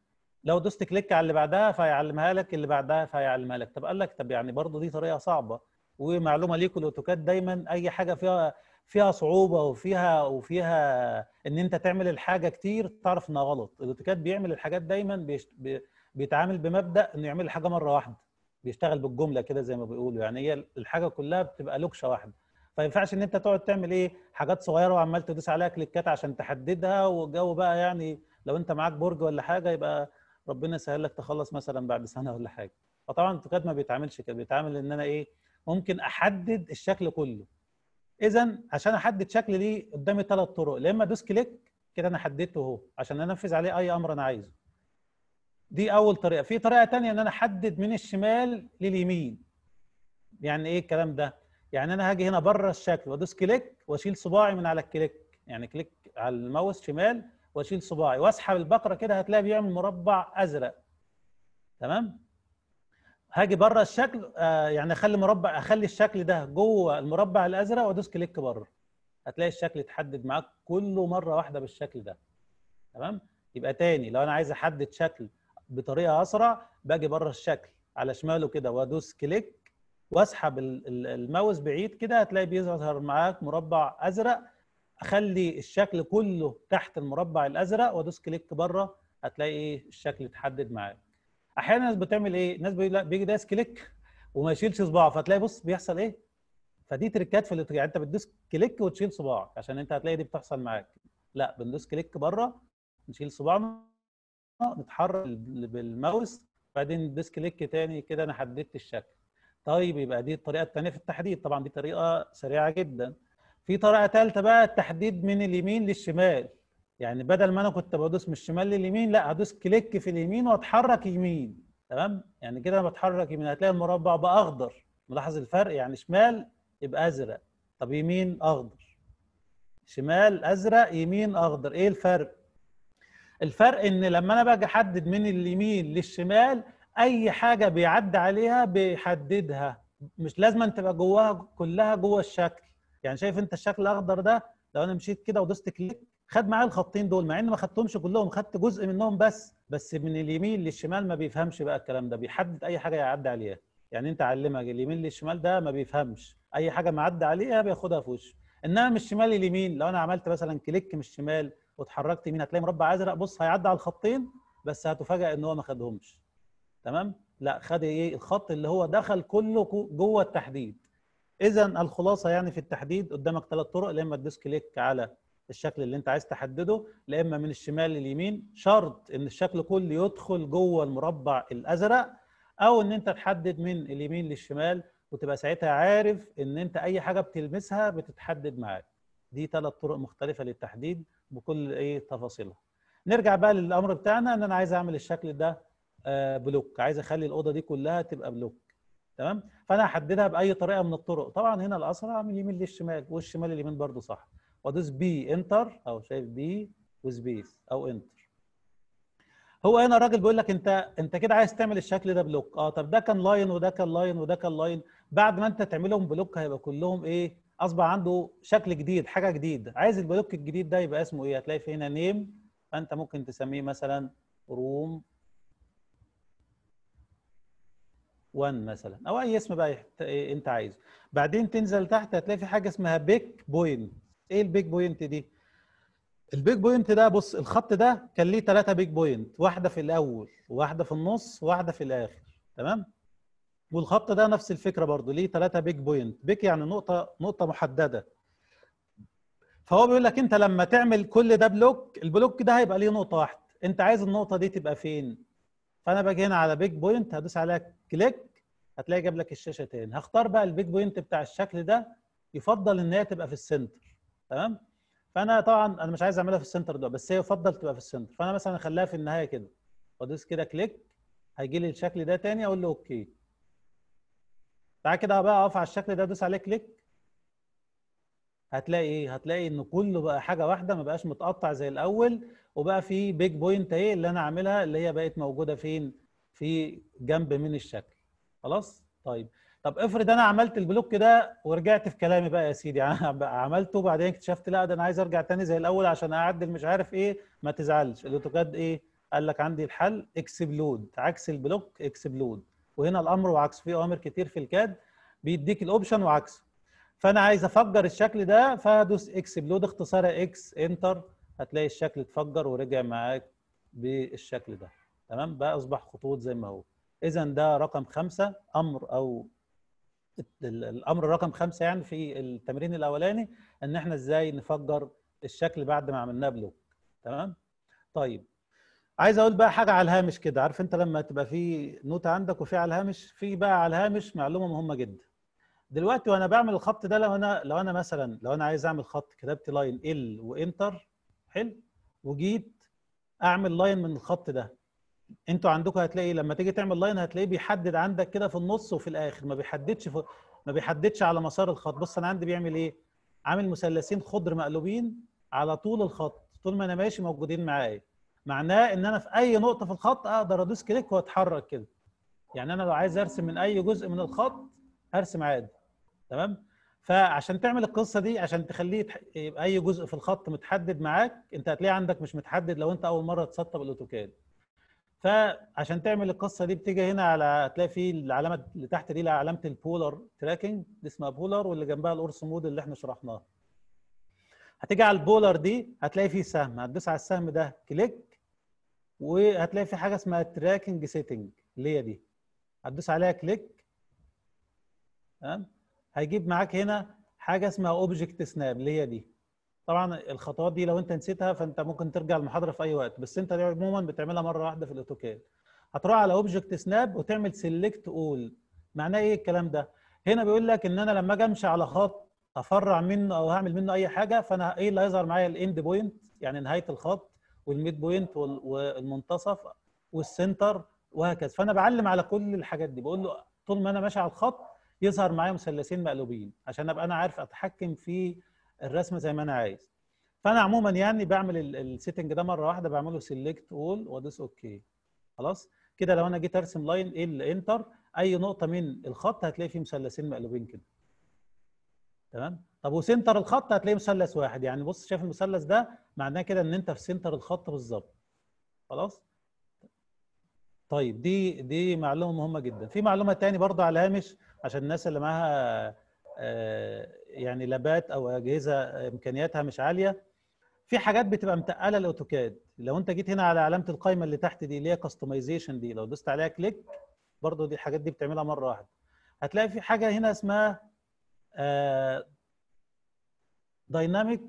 [SPEAKER 2] لو دوست كليك على اللي بعدها فيعلمها لك اللي بعدها فيعلمها لك طب قال لك طب يعني برضه دي طريقه صعبه ومعلومه ليكم الاوتوكاد دايما اي حاجه فيها فيها صعوبه وفيها وفيها ان انت تعمل الحاجه كتير تعرف انها غلط الاوتوكاد بيعمل الحاجات دايما بيشت... بيتعامل بمبدا انه يعمل الحاجه مره واحده بيشتغل بالجمله كده زي ما بيقولوا يعني هي الحاجه كلها بتبقى لوكشه واحده فما ينفعش ان انت تقعد تعمل ايه حاجات صغيره وعمال تدوس عليها كليكات عشان تحددها والجو بقى يعني لو انت معاك برج ولا حاجه يبقى ربنا يسهل لك تخلص مثلا بعد سنه ولا حاجه فطبعا الاوتوكاد ما بيتعاملش كده بيتعامل ان انا ايه ممكن احدد الشكل كله اذا عشان احدد شكل دي قدامي ثلاث طرق يا اما ادوس كليك كده انا حددته اهو عشان انفذ عليه اي امر انا عايزه دي اول طريقه في طريقه تانية ان انا احدد من الشمال لليمين يعني ايه الكلام ده يعني انا هاجي هنا بره الشكل وادوس كليك واشيل صباعي من على الكليك يعني كليك على الماوس شمال واشيل صباعي واسحب البقره كده هتلاقي بيعمل مربع ازرق تمام هاجي بره الشكل آه يعني اخلي مربع اخلي الشكل ده جوه المربع الازرق وادوس كليك بره هتلاقي الشكل اتحدد معاك كله مره واحده بالشكل ده تمام يبقى تاني لو انا عايز احدد شكل بطريقه اسرع باجي بره الشكل على شماله كده وادوس كليك واسحب الماوس بعيد كده هتلاقي بيظهر معاك مربع ازرق اخلي الشكل كله تحت المربع الازرق وادوس كليك بره هتلاقي إيه؟ الشكل اتحدد معاك احيانا الناس بتعمل ايه؟ الناس بيجي دايس كليك وما يشيلش صباعه فتلاقي بص بيحصل ايه؟ فدي تريكات في الاتجاه يعني انت بتدوس كليك وتشيل صباعك عشان انت هتلاقي دي بتحصل معاك لا بندوس كليك بره نشيل صباعنا نتحرك بالماوس بعدين ندوس كليك تاني كده انا حددت الشكل طيب يبقى دي الطريقه الثانيه في التحديد طبعا دي طريقه سريعه جدا في طريقه ثالثه بقى التحديد من اليمين للشمال يعني بدل ما انا كنت بدوس من الشمال لليمين لا هدوس كليك في اليمين واتحرك يمين تمام يعني كده انا بتحرك يمين هتلاقي المربع بقى اخضر ملاحظ الفرق يعني شمال يبقى ازرق طب يمين اخضر شمال ازرق يمين اخضر ايه الفرق الفرق ان لما انا باجي احدد من اليمين للشمال اي حاجه بيعدي عليها بيحددها مش لازم تبقى جواها كلها جوه الشكل يعني شايف انت الشكل الاخضر ده لو انا مشيت كده ودوست كليك خد معاه الخطين دول مع ان ما خدتهمش كلهم خدت جزء منهم بس بس من اليمين للشمال ما بيفهمش بقى الكلام ده بيحدد اي حاجه يعدي عليها يعني انت علمك اليمين للشمال ده ما بيفهمش اي حاجه معدي عليها بياخدها في وشه انما من الشمال لليمين لو انا عملت مثلا كليك من الشمال واتحركت يمين هتلاقي مربع ازرق بص هيعدي على الخطين بس هتفاجئ ان هو ما خدهمش تمام لا خد ايه الخط اللي هو دخل كله جوه التحديد اذا الخلاصه يعني في التحديد قدامك ثلاث طرق يا اما تدوس كليك على الشكل اللي انت عايز تحدده لا اما من الشمال لليمين شرط ان الشكل كله يدخل جوه المربع الازرق او ان انت تحدد من اليمين للشمال وتبقى ساعتها عارف ان انت اي حاجه بتلمسها بتتحدد معاك دي ثلاث طرق مختلفه للتحديد بكل ايه تفاصيلها نرجع بقى للامر بتاعنا ان انا عايز اعمل الشكل ده آه، بلوك عايز اخلي الاوضه دي كلها تبقى بلوك تمام فانا هحددها باي طريقه من الطرق طبعا هنا الاسرع من اليمين للشمال والشمال اليمين برضو صح وادوس بي انتر او شايف بي وسبيس او انتر هو هنا الراجل بيقول لك انت انت كده عايز تعمل الشكل ده بلوك اه طب ده كان لاين وده كان لاين وده كان لاين بعد ما انت تعملهم بلوك هيبقى كلهم ايه اصبح عنده شكل جديد حاجه جديده عايز البلوك الجديد ده يبقى اسمه ايه هتلاقي في هنا نيم فانت ممكن تسميه مثلا روم 1 مثلا او اي اسم بقى إيه انت عايزه بعدين تنزل تحت هتلاقي في حاجه اسمها بيك بوينت ايه البيج بوينت دي؟ البيج بوينت ده بص الخط ده كان ليه ثلاثة بيج بوينت واحدة في الأول واحدة في النص واحدة في الآخر تمام؟ والخط ده نفس الفكرة برضه، ليه ثلاثة بيج بوينت بيج يعني نقطة نقطة محددة فهو بيقول لك أنت لما تعمل كل ده بلوك البلوك ده هيبقى ليه نقطة واحدة أنت عايز النقطة دي تبقى فين؟ فأنا باجي هنا على بيج بوينت هدوس عليها كليك هتلاقي جاب لك الشاشة تاني هختار بقى البيج بوينت بتاع الشكل ده يفضل إن هي تبقى في السنتر تمام فانا طبعا انا مش عايز اعملها في السنتر ده بس هي يفضل تبقى في السنتر فانا مثلا اخليها في النهايه كده وادوس كده كليك هيجي لي الشكل ده تاني اقول له اوكي بعد كده بقى اقف على الشكل ده ادوس عليه كليك هتلاقي ايه هتلاقي ان كله بقى حاجه واحده ما بقاش متقطع زي الاول وبقى في بيج بوينت اهي اللي انا عاملها اللي هي بقت موجوده فين في جنب من الشكل خلاص طيب طب افرض انا عملت البلوك ده ورجعت في كلامي بقى يا سيدي عملته وبعدين اكتشفت لا ده انا عايز ارجع تاني زي الاول عشان اعدل مش عارف ايه ما تزعلش الاوتوكاد ايه قال لك عندي الحل اكسبلود عكس البلوك اكسبلود وهنا الامر وعكسه في اوامر كتير في الكاد بيديك الاوبشن وعكسه فانا عايز افجر الشكل ده فهدوس اكسبلود اختصار اكس انتر هتلاقي الشكل اتفجر ورجع معاك بالشكل ده تمام بقى اصبح خطوط زي ما هو اذا ده رقم خمسة امر او الامر رقم خمسه يعني في التمرين الاولاني ان احنا ازاي نفجر الشكل بعد ما عملناه بلوك تمام طيب عايز اقول بقى حاجه على الهامش كده عارف انت لما تبقى في نوتة عندك وفي على الهامش في بقى على الهامش معلومه مهمه جدا دلوقتي وانا بعمل الخط ده لو انا لو انا مثلا لو انا عايز اعمل خط كتبت لاين ال وانتر حلو وجيت اعمل لاين من الخط ده انتوا عندكم هتلاقي لما تيجي تعمل لاين هتلاقيه بيحدد عندك كده في النص وفي الاخر ما بيحددش في ما بيحددش على مسار الخط بص انا عندي بيعمل ايه عامل مثلثين خضر مقلوبين على طول الخط طول ما انا ماشي موجودين معايا معناه ان انا في اي نقطه في الخط اقدر ادوس كليك واتحرك كده يعني انا لو عايز ارسم من اي جزء من الخط هرسم عادي تمام فعشان تعمل القصه دي عشان تخليه يبقى اي جزء في الخط متحدد معاك انت هتلاقيه عندك مش متحدد لو انت اول مره تسطب الاوتوكاد فعشان تعمل القصه دي بتيجي هنا على هتلاقي في العلامه اللي تحت دي علامه البولر تراكنج دي اسمها بولر واللي جنبها الاورس مود اللي احنا شرحناه هتيجي على البولر دي هتلاقي فيه سهم هتدوس على السهم ده كليك وهتلاقي في حاجه اسمها تراكنج سيتنج اللي هي دي هتدوس عليها كليك تمام هيجيب معاك هنا حاجه اسمها اوبجكت سناب اللي هي دي طبعا الخطوات دي لو انت نسيتها فانت ممكن ترجع المحاضره في اي وقت بس انت عموما بتعملها مره واحده في الاوتوكاد هتروح على اوبجكت سناب وتعمل سيلكت اول معناه ايه الكلام ده هنا بيقول لك ان انا لما اجي امشي على خط افرع منه او هعمل منه اي حاجه فانا ايه اللي هيظهر معايا الاند بوينت يعني نهايه الخط والميد بوينت والمنتصف والسنتر وهكذا فانا بعلم على كل الحاجات دي بقول له طول ما انا ماشي على الخط يظهر معايا مثلثين مقلوبين عشان ابقى انا عارف اتحكم في الرسم زي ما انا عايز فانا عموما يعني بعمل السيتنج ده مره واحده بعمله سيلكت اول وادوس اوكي خلاص كده لو انا جيت ارسم لاين ايه انتر اي نقطه من الخط هتلاقي فيه مثلثين مقلوبين كده تمام طب وسنتر الخط هتلاقي مثلث واحد يعني بص شايف المثلث ده معناه كده ان انت في سنتر الخط بالظبط خلاص طيب دي دي معلومه مهمه جدا في معلومه تاني برضو على الهامش عشان الناس اللي معاها آه، يعني لابات او اجهزه امكانياتها مش عاليه في حاجات بتبقى متقله الاوتوكاد لو انت جيت هنا على علامه القائمه اللي تحت دي اللي هي كاستمايزيشن دي لو دوست عليها كليك برضو دي الحاجات دي بتعملها مره واحده هتلاقي في حاجه هنا اسمها دايناميك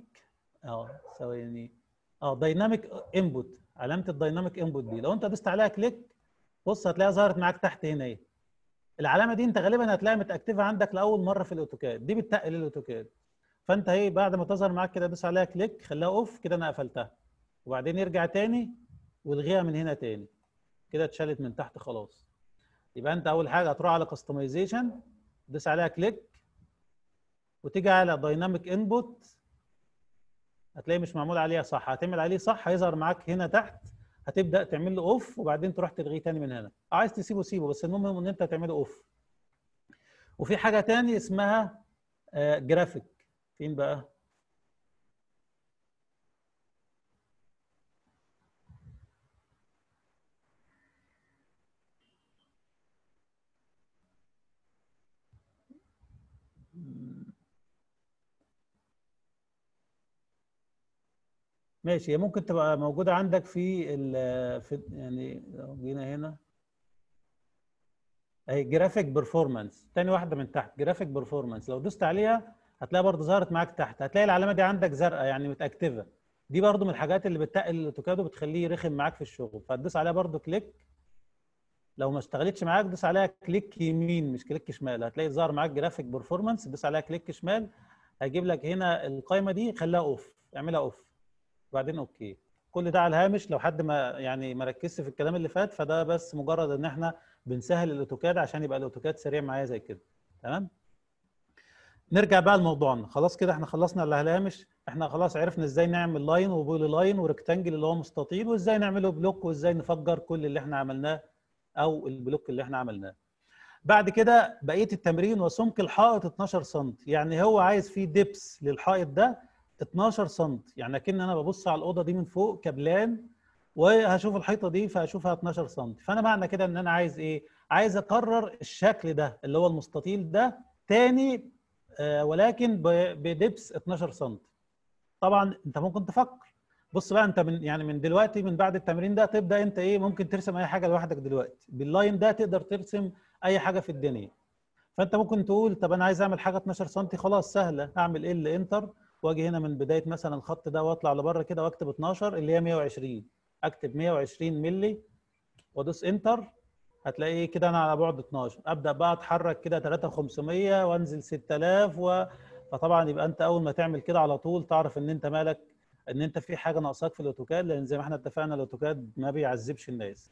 [SPEAKER 2] آه،, اه ثواني اه دايناميك انبوت علامه الدايناميك انبوت دي لو انت دوست عليها كليك بص هتلاقيها ظهرت معاك تحت هنا ايه العلامه دي انت غالبا هتلاقيها متاكتفه عندك لاول مره في الاوتوكاد دي بتتقل الاوتوكاد فانت ايه بعد ما تظهر معاك كده دوس عليها كليك خليها اوف كده انا قفلتها وبعدين يرجع تاني والغيها من هنا تاني كده اتشالت من تحت خلاص يبقى انت اول حاجه هتروح على كاستمايزيشن دوس عليها كليك وتيجي على دايناميك انبوت هتلاقي مش معمول عليها صح هتعمل عليه صح هيظهر معاك هنا تحت هتبدا تعمل له اوف وبعدين تروح تلغيه تاني من هنا آه، عايز تسيبه سيبه بس المهم ان انت تعمله اوف وفي حاجه تاني اسمها جرافيك آه، فين بقى ماشي هي ممكن تبقى موجوده عندك في ال في يعني لو جينا هنا اهي جرافيك بيرفورمانس تاني واحده من تحت جرافيك بيرفورمانس لو دوست عليها هتلاقي برضه ظهرت معاك تحت هتلاقي العلامه دي عندك زرقاء يعني متاكتفه دي برضه من الحاجات اللي بتقل الاوتوكاد وبتخليه رخم معاك في الشغل فتدوس عليها برضه كليك لو ما اشتغلتش معاك دوس عليها كليك يمين مش كليك شمال هتلاقي ظهر معاك جرافيك بيرفورمانس دوس عليها كليك شمال هيجيب لك هنا القائمه دي خليها اوف اعملها اوف وبعدين اوكي كل ده على الهامش لو حد ما يعني ما ركزش في الكلام اللي فات فده بس مجرد ان احنا بنسهل الاوتوكاد عشان يبقى الاوتوكاد سريع معايا زي كده تمام نرجع بقى لموضوعنا خلاص كده احنا خلصنا على الهامش احنا خلاص عرفنا ازاي نعمل لاين وبولي لاين وريكتانجل اللي هو مستطيل وازاي نعمله بلوك وازاي نفجر كل اللي احنا عملناه او البلوك اللي احنا عملناه بعد كده بقيه التمرين وسمك الحائط 12 سم يعني هو عايز فيه دبس للحائط ده 12 سم يعني كأن انا ببص على الاوضه دي من فوق كبلان وهشوف الحيطه دي فهشوفها 12 سم فانا معنى كده ان انا عايز ايه عايز اقرر الشكل ده اللي هو المستطيل ده تاني آه ولكن بدبس 12 سم طبعا انت ممكن تفكر بص بقى انت من يعني من دلوقتي من بعد التمرين ده تبدا انت ايه ممكن ترسم اي حاجه لوحدك دلوقتي باللاين ده تقدر ترسم اي حاجه في الدنيا فانت ممكن تقول طب انا عايز اعمل حاجه 12 سم خلاص سهله اعمل ال انتر واجي هنا من بدايه مثلا الخط ده واطلع لبره كده واكتب 12 اللي هي 120 اكتب 120 مللي وادوس انتر هتلاقي كده انا على بعد 12 ابدا بقى اتحرك كده 3500 وانزل 6000 و... فطبعا يبقى انت اول ما تعمل كده على طول تعرف ان انت مالك ان انت في حاجه ناقصاك في الاوتوكاد لان زي ما احنا اتفقنا الاوتوكاد ما بيعذبش الناس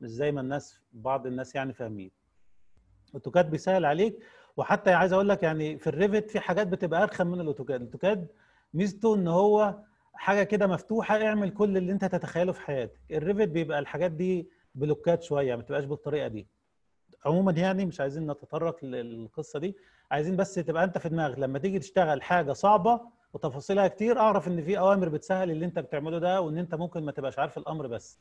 [SPEAKER 2] مش زي ما الناس بعض الناس يعني فاهمين الاوتوكاد بيسهل عليك وحتى عايز اقول لك يعني في الريفت في حاجات بتبقى ارخم من الاوتوكاد الاوتوكاد ميزته ان هو حاجه كده مفتوحه اعمل كل اللي انت تتخيله في حياتك الريفت بيبقى الحاجات دي بلوكات شويه ما تبقاش بالطريقه دي عموما يعني مش عايزين نتطرق للقصه دي عايزين بس تبقى انت في دماغك لما تيجي تشتغل حاجه صعبه وتفاصيلها كتير اعرف ان في اوامر بتسهل اللي انت بتعمله ده وان انت ممكن ما تبقاش عارف الامر بس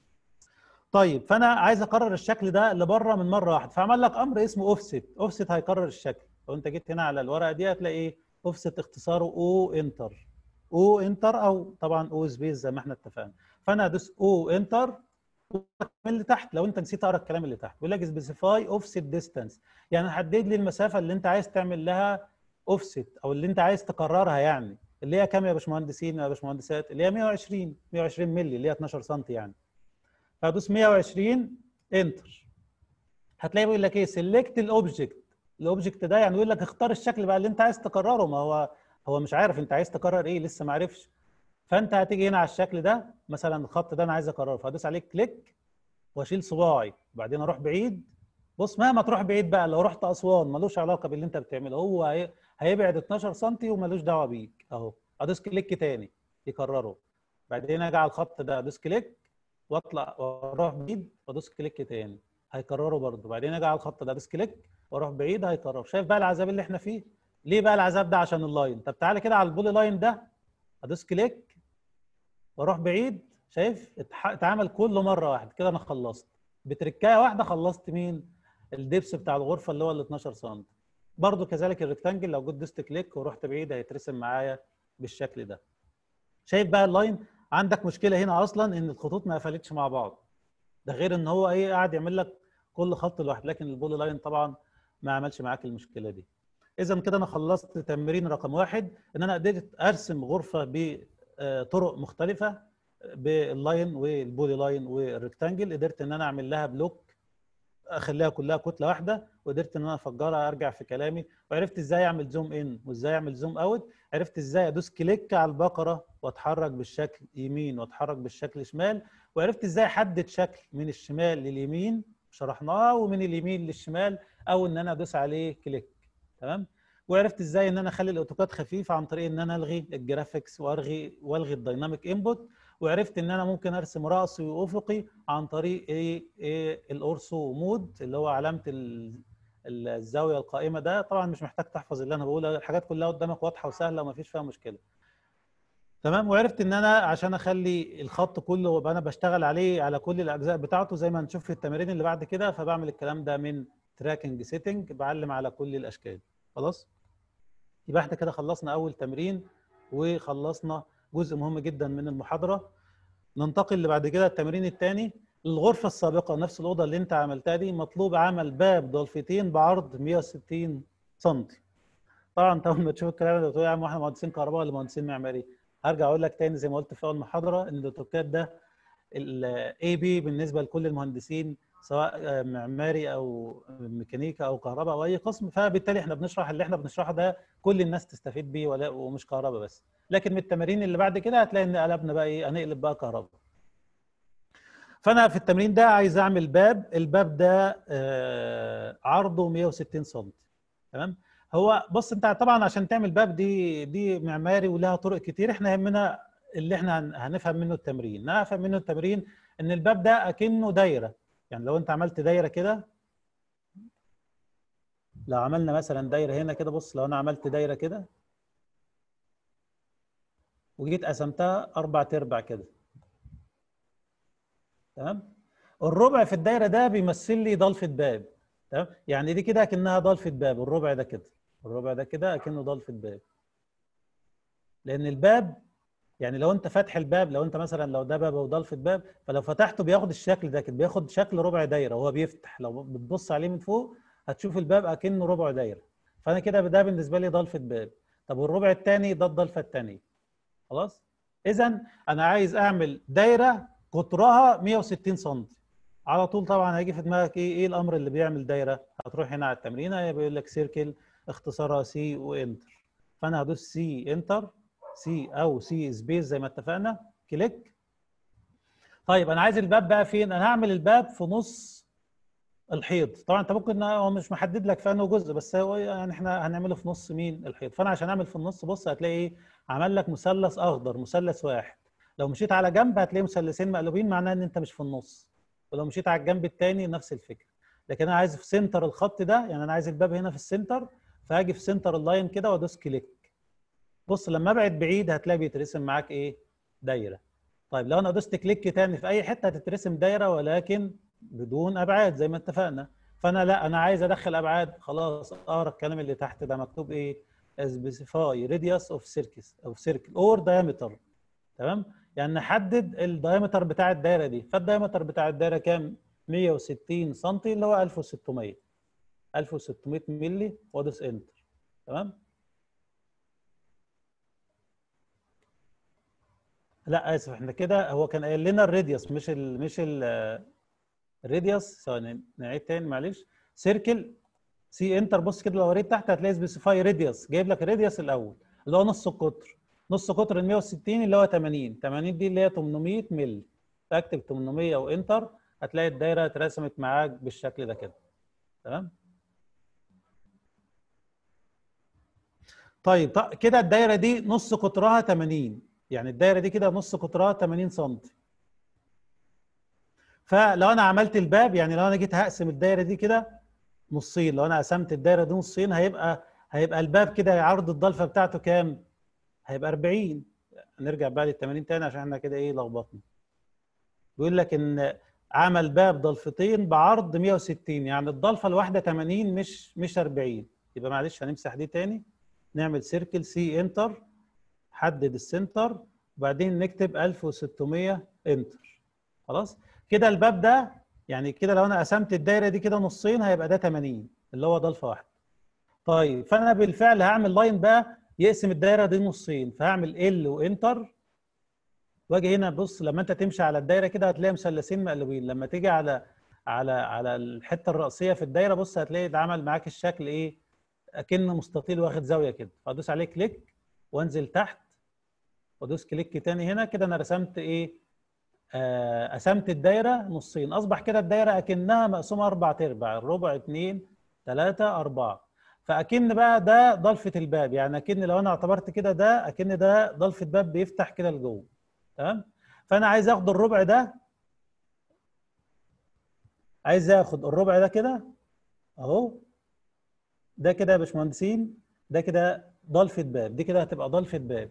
[SPEAKER 2] طيب فانا عايز اقرر الشكل ده لبره من مره واحده فعمل لك امر اسمه اوفست اوفست هيكرر الشكل لو انت جيت هنا على الورقه دي هتلاقي ايه اوفست اختصاره او انتر او انتر او طبعا او سبيس زي ما احنا اتفقنا فانا هدوس او انتر اللي تحت لو انت نسيت اقرا الكلام اللي تحت بيقول لك سبيسيفاي اوفست ديستانس يعني حدد لي المسافه اللي انت عايز تعمل لها اوفست او اللي انت عايز تكررها يعني اللي هي كام يا باشمهندسين يا باشمهندسات اللي هي 120 120 مللي اللي هي 12 سم يعني فهدوس 120 انتر هتلاقي بيقول لك ايه سيلكت الاوبجكت الاوبجكت ده يعني يقول لك اختار الشكل بقى اللي انت عايز تكرره ما هو هو مش عارف انت عايز تكرر ايه لسه ما عرفش فانت هتيجي هنا على الشكل ده مثلا الخط ده انا عايز اكرره فهدوس عليه كليك واشيل صباعي وبعدين اروح بعيد بص مهما تروح بعيد بقى لو رحت اسوان ملوش علاقه باللي انت بتعمله هو هيبعد 12 سم وملوش دعوه بيك اهو ادوس كليك تاني يكرره بعدين اجي على الخط ده ادوس كليك واطلع واروح بعيد وادوس كليك تاني هيكرره برضه وبعدين اجي على الخط ده ادوس كليك واروح بعيد هيكرر شايف بقى العذاب اللي احنا فيه ليه بقى العذاب ده عشان اللاين طب تعالى كده على البولي لاين ده ادوس كليك واروح بعيد شايف اتعمل كله مره واحده كده انا خلصت بتركايه واحده خلصت مين الدبس بتاع الغرفه اللي هو ال 12 سم برضه كذلك الريكتانجل لو جيت دوست كليك ورحت بعيد هيترسم معايا بالشكل ده شايف بقى اللاين عندك مشكله هنا اصلا ان الخطوط ما قفلتش مع بعض ده غير ان هو ايه قاعد يعمل لك كل خط لوحده لكن البول لاين طبعا ما عملش معاك المشكله دي اذا كده انا خلصت تمرين رقم واحد ان انا قدرت ارسم غرفه بطرق مختلفه باللاين والبولي لاين والريكتانجل قدرت ان انا اعمل لها بلوك اخليها كلها كتله واحده وقدرت ان انا افجرها ارجع في كلامي وعرفت ازاي اعمل زوم ان وازاي اعمل زوم اوت عرفت ازاي ادوس كليك على البقره واتحرك بالشكل يمين واتحرك بالشكل شمال وعرفت ازاي احدد شكل من الشمال لليمين شرحناه ومن اليمين للشمال او ان انا ادوس عليه كليك تمام وعرفت ازاي ان انا اخلي الاوتوكاد خفيف عن طريق ان انا الغي الجرافيكس والغي والغي الدايناميك انبوت وعرفت ان انا ممكن ارسم راسي وافقي عن طريق ايه, إيه الاورسو مود اللي هو علامه الزاويه القائمه ده طبعا مش محتاج تحفظ اللي انا بقوله الحاجات كلها قدامك واضحه وسهله وما فيش فيها مشكله تمام وعرفت ان انا عشان اخلي الخط كله وانا انا بشتغل عليه على كل الاجزاء بتاعته زي ما هنشوف في التمارين اللي بعد كده فبعمل الكلام ده من تراكنج سيتنج بعلم على كل الاشكال خلاص يبقى احنا كده خلصنا اول تمرين وخلصنا جزء مهم جدا من المحاضره ننتقل اللي بعد كده التمرين الثاني الغرفه السابقه نفس الاوضه اللي انت عملتها دي مطلوب عمل باب ضلفتين بعرض 160 سم طبعا انت اول ما تشوف الكلام ده تقول يا عم احنا مهندسين كهرباء ولا مهندسين معماري هرجع اقول لك تاني زي ما قلت في اول محاضره ان الاوتوكاد ده الاي بي بالنسبه لكل المهندسين سواء معماري او ميكانيكا او كهرباء او اي قسم فبالتالي احنا بنشرح اللي احنا بنشرحه ده كل الناس تستفيد بيه ولا ومش كهرباء بس لكن من التمارين اللي بعد كده هتلاقي ان قلبنا بقى ايه هنقلب بقى كهرباء فانا في التمرين ده عايز اعمل باب الباب ده آه، عرضه 160 سم تمام هو بص انت طبعا عشان تعمل باب دي دي معماري ولها طرق كتير احنا يهمنا اللي احنا هنفهم منه التمرين نفهم منه التمرين ان الباب ده اكنه دايره يعني لو انت عملت دايره كده لو عملنا مثلا دايره هنا كده بص لو انا عملت دايره كده وجيت قسمتها اربع تربع كده تمام الربع في الدايره ده بيمثل لي ضلفه باب تمام يعني دي كده أكنها ضلفه باب الربع ده كده الربع ده كده اكنه ضلفه باب لان الباب يعني لو انت فاتح الباب لو انت مثلا لو ده باب وضلفه باب فلو فتحته بياخد الشكل ده كده بياخد شكل ربع دايره وهو بيفتح لو بتبص عليه من فوق هتشوف الباب اكنه ربع دايره فانا كده ده بالنسبه لي ضلفه باب طب والربع الثاني ده الضلفه الثانيه خلاص اذا انا عايز اعمل دايره قطرها 160 سم على طول طبعا هيجي في دماغك ايه ايه الامر اللي بيعمل دايره هتروح هنا على التمرينه بيقول لك سيركل اختصارها سي وانتر فانا هدوس سي انتر سي او سي سبيس زي ما اتفقنا كليك طيب انا عايز الباب بقى فين انا هعمل الباب في نص الحيض طبعا انت ممكن هو مش محدد لك في انه جزء بس هو يعني احنا هنعمله في نص مين الحيض فانا عشان اعمل في النص بص هتلاقي ايه عمل لك مثلث اخضر مثلث واحد لو مشيت على جنب هتلاقي مثلثين مقلوبين معناه ان انت مش في النص ولو مشيت على الجنب الثاني نفس الفكره لكن انا عايز في سنتر الخط ده يعني انا عايز الباب هنا في السنتر فاجي في سنتر اللاين كده وادوس كليك بص لما ابعد بعيد هتلاقي بيترسم معاك ايه دايره طيب لو انا دوست كليك تاني في اي حته هتترسم دايره ولكن بدون ابعاد زي ما اتفقنا فانا لا انا عايز ادخل ابعاد خلاص اقرا الكلام اللي تحت ده مكتوب ايه specify radius of circus او circle or diameter تمام يعني نحدد الدايمتر بتاع الدايره دي فالدايمتر بتاع الدايره كام 160 سم اللي هو 1600 1600 مللي وادوس انتر تمام لا اسف احنا كده هو كان قايل لنا الراديوس مش الـ مش الريديوس الراديوس آه، ثواني نعيد تاني معلش سيركل سي انتر بص كده لو وريت تحت هتلاقي سبيسيفاي ريديوس جايب لك الريديوس الاول اللي هو نص القطر نص قطر ال 160 اللي هو 80 80 دي اللي هي 800 مل فاكتب 800 وانتر هتلاقي الدايره اترسمت معاك بالشكل ده كده تمام طيب, طيب كده الدايره دي نص قطرها 80 يعني الدايره دي كده نص قطرها 80 سم فلو انا عملت الباب يعني لو انا جيت هقسم الدايره دي كده نصين لو انا قسمت الدايره دي نصين هيبقى هيبقى الباب كده عرض الضلفه بتاعته كام؟ هيبقى 40 نرجع بقى لل 80 تاني عشان احنا كده ايه لخبطنا. بيقول لك ان عمل باب ضلفتين بعرض 160 يعني الضلفه الواحده 80 مش مش 40 يبقى معلش هنمسح دي تاني نعمل سيركل سي انتر حدد السنتر وبعدين نكتب 1600 انتر خلاص كده الباب ده يعني كده لو انا قسمت الدايره دي كده نصين هيبقى ده 80 اللي هو ده الفا واحد طيب فانا بالفعل هعمل لاين بقى يقسم الدايره دي نصين فهعمل ال وانتر واجي هنا بص لما انت تمشي على الدايره كده هتلاقي مثلثين مقلوبين لما تيجي على على على الحته الراسيه في الدايره بص هتلاقي اتعمل معاك الشكل ايه اكن مستطيل واخد زاويه كده فادوس عليه كليك وانزل تحت وادوس كليك تاني هنا كده انا رسمت ايه آه، قسمت الدايره نصين اصبح كده الدايره اكنها مقسومه اربع ارباع الربع اتنين تلاته اربعه فاكن بقى ده ضلفه الباب يعني اكن لو انا اعتبرت كده ده اكن ده ضلفه باب بيفتح كده لجوه تمام فانا عايز اخد الربع ده عايز اخد الربع ده كده اهو ده كده يا باشمهندسين ده كده ضلفه باب دي كده هتبقى ضلفه باب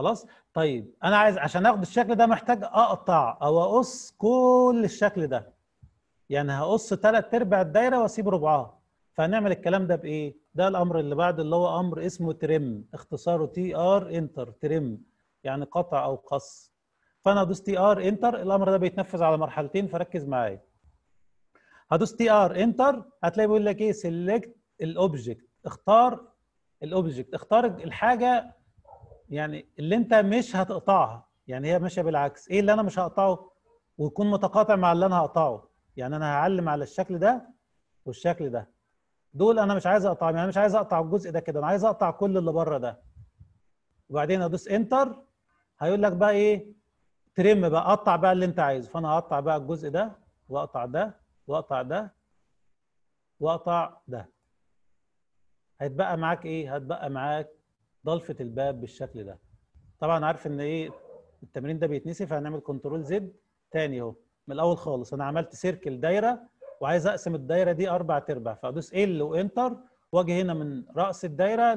[SPEAKER 2] خلاص طيب انا عايز عشان اخد الشكل ده محتاج اقطع او اقص كل الشكل ده يعني هقص ثلاث ارباع الدايره واسيب ربعها فهنعمل الكلام ده بايه ده الامر اللي بعد اللي هو امر اسمه ترم اختصاره تي ار انتر ترم يعني قطع او قص فانا هدوس تي ار انتر الامر ده بيتنفذ على مرحلتين فركز معايا هدوس تي ار انتر هتلاقي بيقول لك ايه سيلكت الاوبجكت اختار الاوبجكت اختار الحاجه يعني اللي انت مش هتقطعها يعني هي ماشيه بالعكس ايه اللي انا مش هقطعه ويكون متقاطع مع اللي انا هقطعه يعني انا هعلم على الشكل ده والشكل ده دول انا مش عايز اقطعهم يعني مش عايز اقطع الجزء ده كده انا عايز اقطع كل اللي بره ده وبعدين ادوس انتر هيقول لك بقى ايه ترم بقى اقطع بقى اللي انت عايزه فانا هقطع بقى الجزء ده واقطع ده واقطع ده واقطع ده هيتبقى معاك ايه هتبقى معاك ضلفه الباب بالشكل ده طبعا عارف ان ايه التمرين ده بيتنسي فهنعمل كنترول زد تاني اهو من الاول خالص انا عملت سيركل دايره وعايز اقسم الدايره دي اربع ارباع فادوس ال وانتر واجي هنا من راس الدايره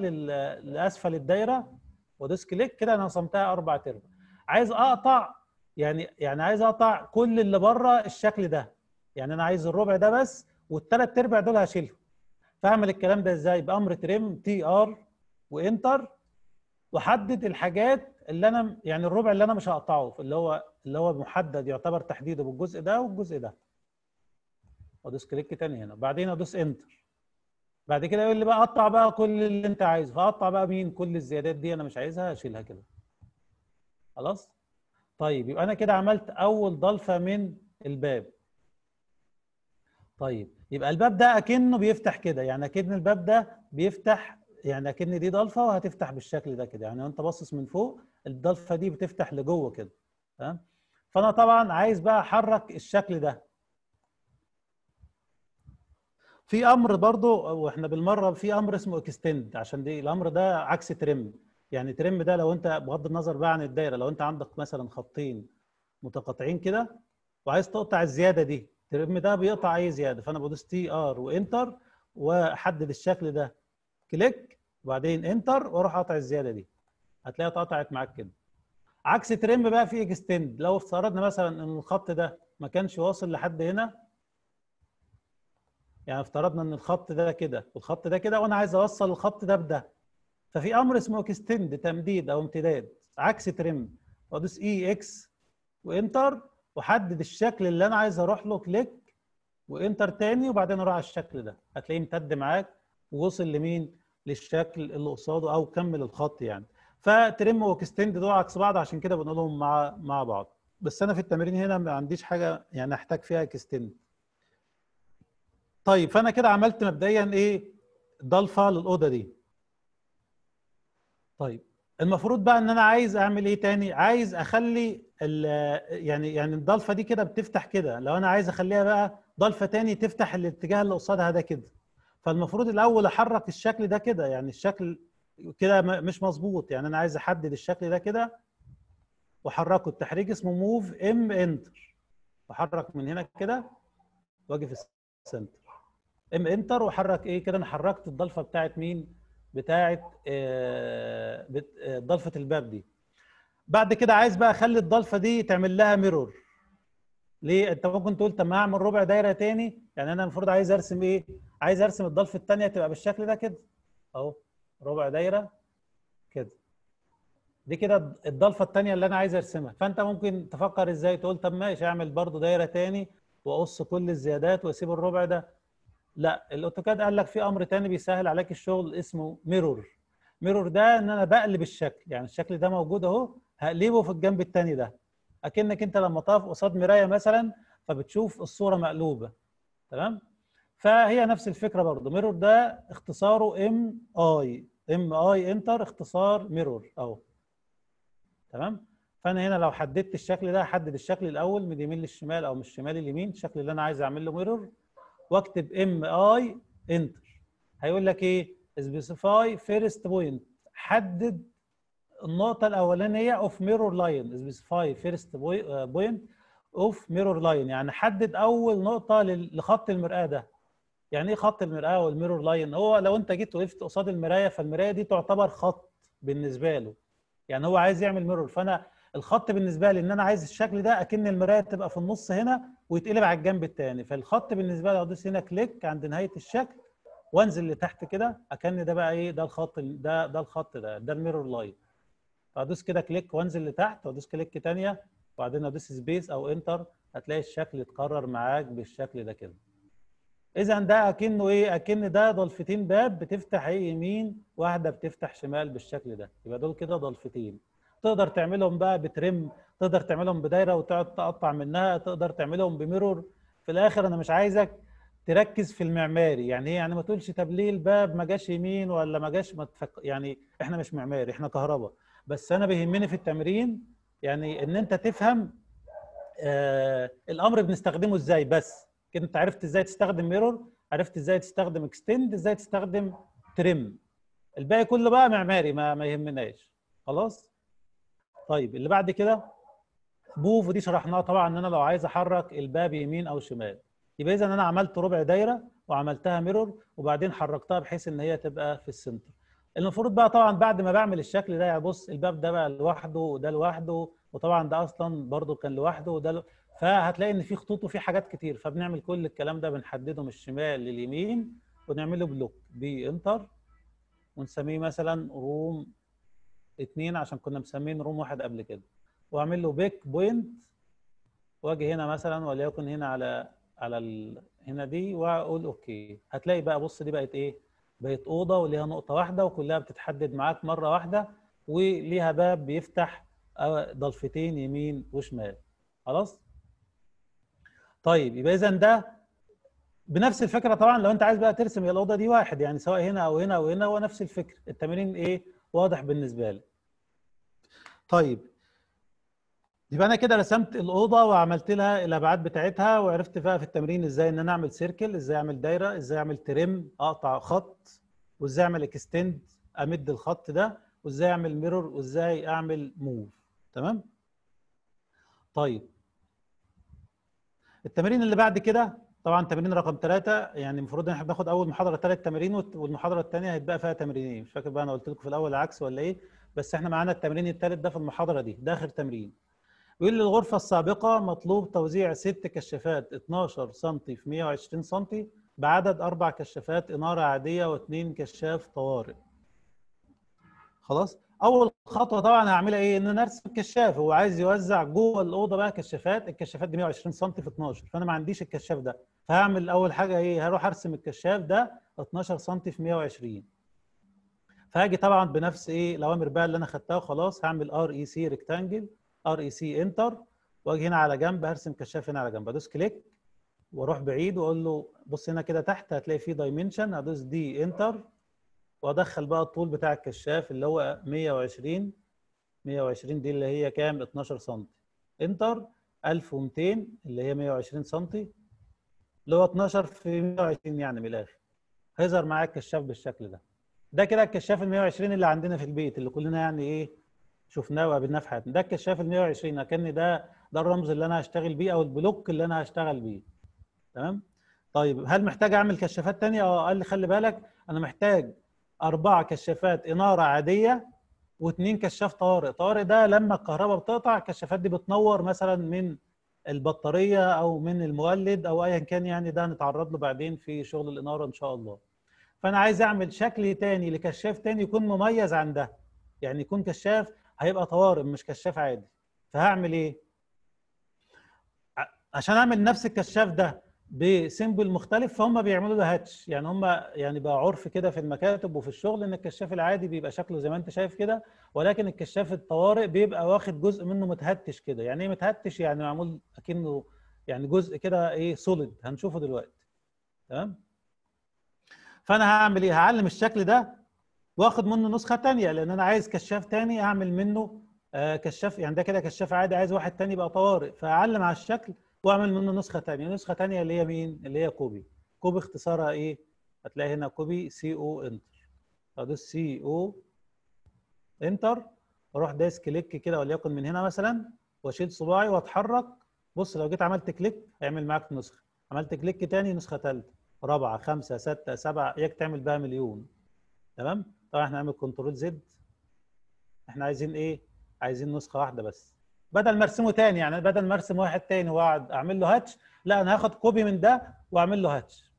[SPEAKER 2] لاسفل الدايره وادوس كليك كده انا قسمتها اربع ارباع عايز اقطع يعني يعني عايز اقطع كل اللي بره الشكل ده يعني انا عايز الربع ده بس والثلاث ارباع دول هشيلهم فاعمل الكلام ده ازاي بامر تريم تي ار وانتر واحدد الحاجات اللي انا يعني الربع اللي انا مش هقطعه اللي هو اللي هو محدد يعتبر تحديده بالجزء ده والجزء ده وادوس كليك تاني هنا بعدين ادوس انتر بعد كده يقول لي بقى قطع بقى كل اللي انت عايزه فاقطع بقى مين كل الزيادات دي انا مش عايزها اشيلها كده خلاص طيب يبقى انا كده عملت اول ضلفه من الباب طيب يبقى الباب ده اكنه بيفتح كده يعني اكن الباب ده بيفتح يعني اكن دي ضلفه وهتفتح بالشكل ده كده يعني انت باصص من فوق الضلفه دي بتفتح لجوه كده تمام فانا طبعا عايز بقى احرك الشكل ده في امر برضو واحنا بالمره في امر اسمه اكستند عشان دي الامر ده عكس ترم يعني ترم ده لو انت بغض النظر بقى عن الدايره لو انت عندك مثلا خطين متقاطعين كده وعايز تقطع الزياده دي ترم ده بيقطع اي زياده فانا بدوس تي ار وانتر واحدد الشكل ده كليك وبعدين انتر واروح قاطع الزياده دي هتلاقيها اتقطعت معاك كده عكس ترم بقى في اكستند لو افترضنا مثلا ان الخط ده ما كانش واصل لحد هنا يعني افترضنا ان الخط ده كده والخط ده كده وانا عايز اوصل الخط ده بده ففي امر اسمه اكستند تمديد او امتداد عكس ترم وادوس اي e، اكس وانتر واحدد الشكل اللي انا عايز اروح له كليك وانتر تاني وبعدين اروح على الشكل ده هتلاقيه امتد معاك ووصل لمين للشكل اللي قصاده او كمل الخط يعني فترم واكستند دول عكس بعض عشان كده بنقولهم مع مع بعض بس انا في التمرين هنا ما عنديش حاجه يعني احتاج فيها اكستند طيب فانا كده عملت مبدئيا ايه ضلفه للاوضه دي طيب المفروض بقى ان انا عايز اعمل ايه تاني عايز اخلي يعني يعني الضلفه دي كده بتفتح كده لو انا عايز اخليها بقى ضلفه تاني تفتح الاتجاه اللي قصادها ده كده فالمفروض الاول احرك الشكل ده كده يعني الشكل كده مش مظبوط يعني انا عايز احدد الشكل ده كده واحركه التحريك اسمه موف ام انتر احرك من هنا كده واجي في السنتر ام انتر واحرك ايه كده انا حركت الضلفه بتاعت مين بتاعت آه، آه، ضلفه الباب دي بعد كده عايز بقى اخلي الضلفه دي تعمل لها ميرور ليه انت ممكن تقول طب ما اعمل ربع دايره تاني يعني انا المفروض عايز ارسم ايه عايز ارسم الضلف الثانيه تبقى بالشكل ده كده اهو ربع دايره كده دي كده الضلفه الثانيه اللي انا عايز ارسمها فانت ممكن تفكر ازاي تقول طب ماشي اعمل برضو دايره تاني واقص كل الزيادات واسيب الربع ده لا الاوتوكاد قال لك في امر تاني بيسهل عليك الشغل اسمه ميرور ميرور ده ان انا بقلب الشكل يعني الشكل ده موجود اهو هقلبه في الجنب الثاني ده اكنك انت لما تقف قصاد مرايه مثلا فبتشوف الصوره مقلوبه تمام فهي نفس الفكره برضه ميرور ده اختصاره ام اي ام اي انتر اختصار ميرور اهو تمام فانا هنا لو حددت الشكل ده هحدد الشكل الاول من اليمين للشمال او من الشمال لليمين الشكل اللي انا عايز اعمل له ميرور واكتب ام اي انتر هيقول لك ايه سبيسيفاي فيرست بوينت حدد النقطه الاولانيه اوف ميرور لاين سبيسيفاي فيرست بوينت اوف ميرور لاين يعني حدد اول نقطه لخط المراه ده يعني ايه خط المراه والميرور لاين هو لو انت جيت وقفت قصاد المرايه فالمرايه دي تعتبر خط بالنسبه له يعني هو عايز يعمل ميرور فانا الخط بالنسبه لي ان انا عايز الشكل ده اكن المرايه تبقى في النص هنا ويتقلب على الجنب الثاني فالخط بالنسبه لي ادوس هنا كليك عند نهايه الشكل وانزل لتحت كده اكن ده بقى ايه ده الخط ده ده الخط ده ده الميرور لاين فادوس كده كليك وانزل لتحت وادوس كليك ثانيه وبعدين ادوس سبيس او انتر هتلاقي الشكل اتكرر معاك بالشكل ده كده اذا ده اكنه ايه اكن ده ضلفتين باب بتفتح ايه يمين واحده بتفتح شمال بالشكل ده يبقى دول كده ضلفتين تقدر تعملهم بقى بترم تقدر تعملهم بدايره وتقعد تقطع منها تقدر تعملهم بميرور في الاخر انا مش عايزك تركز في المعماري يعني ايه يعني ما تقولش طب ليه الباب ما جاش يمين ولا ما جاش ما تفك... يعني احنا مش معماري احنا كهرباء بس انا بيهمني في التمرين يعني ان انت تفهم آه الامر بنستخدمه ازاي بس كده انت عرفت ازاي تستخدم ميرور عرفت ازاي تستخدم اكستند ازاي تستخدم ترم الباقي كله بقى معماري ما, ما يهمناش خلاص طيب اللي بعد كده بوف ودي شرحناها طبعا ان انا لو عايز احرك الباب يمين او شمال يبقى اذا انا عملت ربع دايره وعملتها ميرور وبعدين حركتها بحيث ان هي تبقى في السنتر المفروض بقى طبعا بعد ما بعمل الشكل ده يعني بص الباب ده بقى لوحده وده لوحده وطبعا ده اصلا برضو كان لوحده وده ل... فهتلاقي ان في خطوط وفي حاجات كتير فبنعمل كل الكلام ده بنحدده من الشمال لليمين ونعمله بلوك بي انتر ونسميه مثلا روم اتنين عشان كنا مسمين روم واحد قبل كده واعمل له بيك بوينت واجي هنا مثلا وليكن هنا على على ال... هنا دي واقول اوكي هتلاقي بقى بص دي بقت ايه بقت اوضه وليها نقطه واحده وكلها بتتحدد معاك مره واحده وليها باب بيفتح آه، ضلفتين يمين وشمال خلاص طيب يبقى اذا ده بنفس الفكره طبعا لو انت عايز بقى ترسم الاوضه دي واحد يعني سواء هنا او هنا او هنا هو نفس الفكر التمرين ايه واضح بالنسبه لك طيب يبقى انا كده رسمت الاوضه وعملت لها الابعاد بتاعتها وعرفت بقى في التمرين ازاي ان انا اعمل سيركل ازاي اعمل دايره ازاي اعمل ترم اقطع خط وازاي اعمل اكستند امد الخط ده وازاي اعمل ميرور وازاي اعمل موف تمام طيب التمرين اللي بعد كده طبعا تمرين رقم ثلاثة يعني المفروض ان احنا بناخد اول محاضره ثلاث تمارين والمحاضره الثانيه هيتبقى فيها تمرينين مش فاكر بقى انا قلت لكم في الاول العكس ولا ايه بس احنا معانا التمرين الثالث ده في المحاضره دي ده اخر تمرين يقول لي الغرفة السابقة مطلوب توزيع ست كشافات 12 سم في 120 سم بعدد أربع كشافات إنارة عادية واثنين كشاف طوارئ. خلاص؟ أول خطوة طبعا هعملها إيه؟ إن أنا أرسم كشاف هو عايز يوزع جوه الأوضة بقى كشافات، الكشافات دي 120 سم في 12 فأنا ما عنديش الكشاف ده. فهعمل أول حاجة إيه؟ هروح أرسم الكشاف ده 12 سم في 120. فهاجي طبعا بنفس إيه؟ الأوامر بقى اللي أنا خدتها وخلاص هعمل ار اي سي ريكتانجل ار اي سي انتر واجي هنا على جنب هرسم كشاف هنا على جنب ادوس كليك واروح بعيد واقول له بص هنا كده تحت هتلاقي فيه دايمنشن ادوس دي انتر وادخل بقى الطول بتاع الكشاف اللي هو 120 120 دي اللي هي كام 12 سم انتر 1200 اللي هي 120 سم اللي هو 12 في 120 يعني من الاخر هيظهر معاك الكشاف بالشكل ده ده كده الكشاف ال 120 اللي عندنا في البيت اللي كلنا يعني ايه شفناه وقابلناه في حياتنا ده الكشاف ال 120 اكن ده ده الرمز اللي انا هشتغل بيه او البلوك اللي انا هشتغل بيه تمام طيب هل محتاج اعمل كشافات تانية اه قال لي خلي بالك انا محتاج اربعه كشافات اناره عاديه واثنين كشاف طوارئ طوارئ ده لما الكهرباء بتقطع الكشافات دي بتنور مثلا من البطاريه او من المولد او ايا كان يعني ده هنتعرض له بعدين في شغل الاناره ان شاء الله فانا عايز اعمل شكل تاني لكشاف تاني يكون مميز عن ده يعني يكون كشاف هيبقى طوارئ مش كشاف عادي فهعمل ايه عشان اعمل نفس الكشاف ده بسيمبل مختلف فهم بيعملوا له هاتش يعني هم يعني بقى عرف كده في المكاتب وفي الشغل ان الكشاف العادي بيبقى شكله زي ما انت شايف كده ولكن الكشاف الطوارئ بيبقى واخد جزء منه متهتش كده يعني ايه متهتش يعني معمول اكنه يعني جزء كده ايه سوليد هنشوفه دلوقتي تمام فانا هعمل ايه هعلم الشكل ده واخد منه نسخه ثانيه لان انا عايز كشاف ثاني اعمل منه آه، كشاف يعني ده كده كشاف عادي عايز واحد ثاني يبقى طوارئ فاعلم على الشكل واعمل منه نسخه ثانيه نسخه ثانيه اللي هي مين اللي هي كوبي كوبي اختصارها ايه هتلاقي هنا كوبي سي او انتر ادوس سي او انتر اروح دايس كليك كده وليكن من هنا مثلا واشيل صباعي واتحرك بص لو جيت عملت كليك هيعمل معاك نسخه عملت كليك ثاني نسخه ثالثه رابعه خمسه سته سبعه اياك تعمل بقى مليون تمام طبعا احنا هنعمل كنترول زد احنا عايزين ايه عايزين نسخه واحده بس بدل ما ارسمه تاني يعني بدل ما ارسم واحد تاني واقعد اعمل له هاتش لا انا هاخد كوبي من ده واعمل له هاتش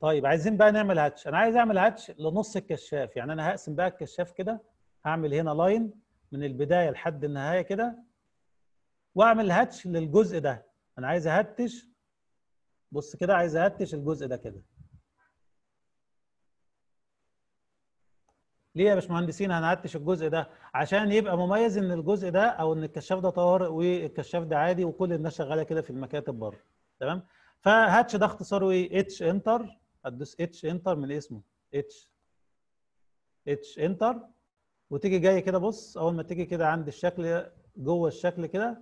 [SPEAKER 2] طيب عايزين بقى نعمل هاتش انا عايز اعمل هاتش لنص الكشاف يعني انا هقسم بقى الكشاف كده هعمل هنا لاين من البدايه لحد النهايه كده واعمل هاتش للجزء ده انا عايز اهتش بص كده عايز اهتش الجزء ده كده ليه يا باشمهندسين هنعتش الجزء ده عشان يبقى مميز ان الجزء ده او ان الكشاف ده طوارئ والكشاف ده عادي وكل الناس شغاله كده في المكاتب بره تمام فهاتش ده اختصاره ايه اتش انتر هتدوس اتش انتر من اسمه اتش اتش انتر وتيجي جاي كده بص اول ما تيجي كده عند الشكل جوه الشكل كده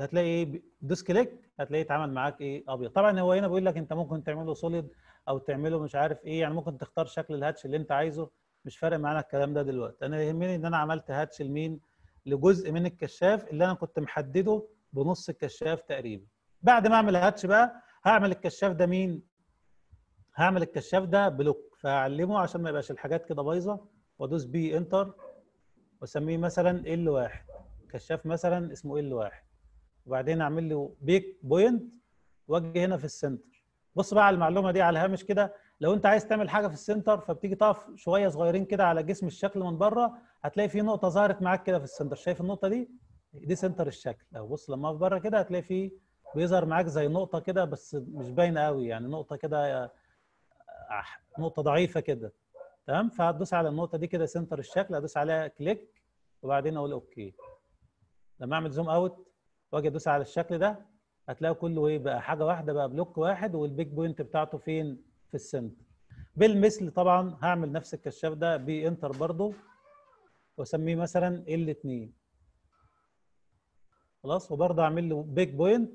[SPEAKER 2] هتلاقي ايه دوس كليك هتلاقيه اتعمل معاك ايه ابيض طبعا هو هنا بيقول لك انت ممكن تعمله سوليد او تعمله مش عارف ايه يعني ممكن تختار شكل الهاتش اللي انت عايزه مش فارق معانا الكلام ده دلوقتي انا يهمني ان انا عملت هاتش لمين لجزء من الكشاف اللي انا كنت محدده بنص الكشاف تقريبا بعد ما اعمل هاتش بقى هعمل الكشاف ده مين هعمل الكشاف ده بلوك فاعلمه عشان ما يبقاش الحاجات كده بايظه وادوس بي انتر واسميه مثلا ال واحد كشاف مثلا اسمه ال واحد وبعدين اعمل له بيك بوينت واجي هنا في السنتر بص بقى على المعلومه دي على الهامش كده لو انت عايز تعمل حاجه في السنتر فبتيجي تقف شويه صغيرين كده على جسم الشكل من بره هتلاقي في نقطه ظهرت معاك كده في السنتر شايف النقطه دي دي سنتر الشكل لو بص لما اقف بره كده هتلاقي في بيظهر معاك زي نقطه كده بس مش باينه قوي يعني نقطه كده نقطه ضعيفه كده تمام فهتدوس على النقطه دي كده سنتر الشكل هدوس عليها كليك وبعدين اقول اوكي لما اعمل زوم اوت واجي ادوس على الشكل ده هتلاقي كله ايه بقى حاجه واحده بقى بلوك واحد والبيج بوينت بتاعته فين في السنتر بالمثل طبعا هعمل نفس الكشاف ده بانتر برضو واسميه مثلا ال 2 خلاص وبرده اعمل له بيج بوينت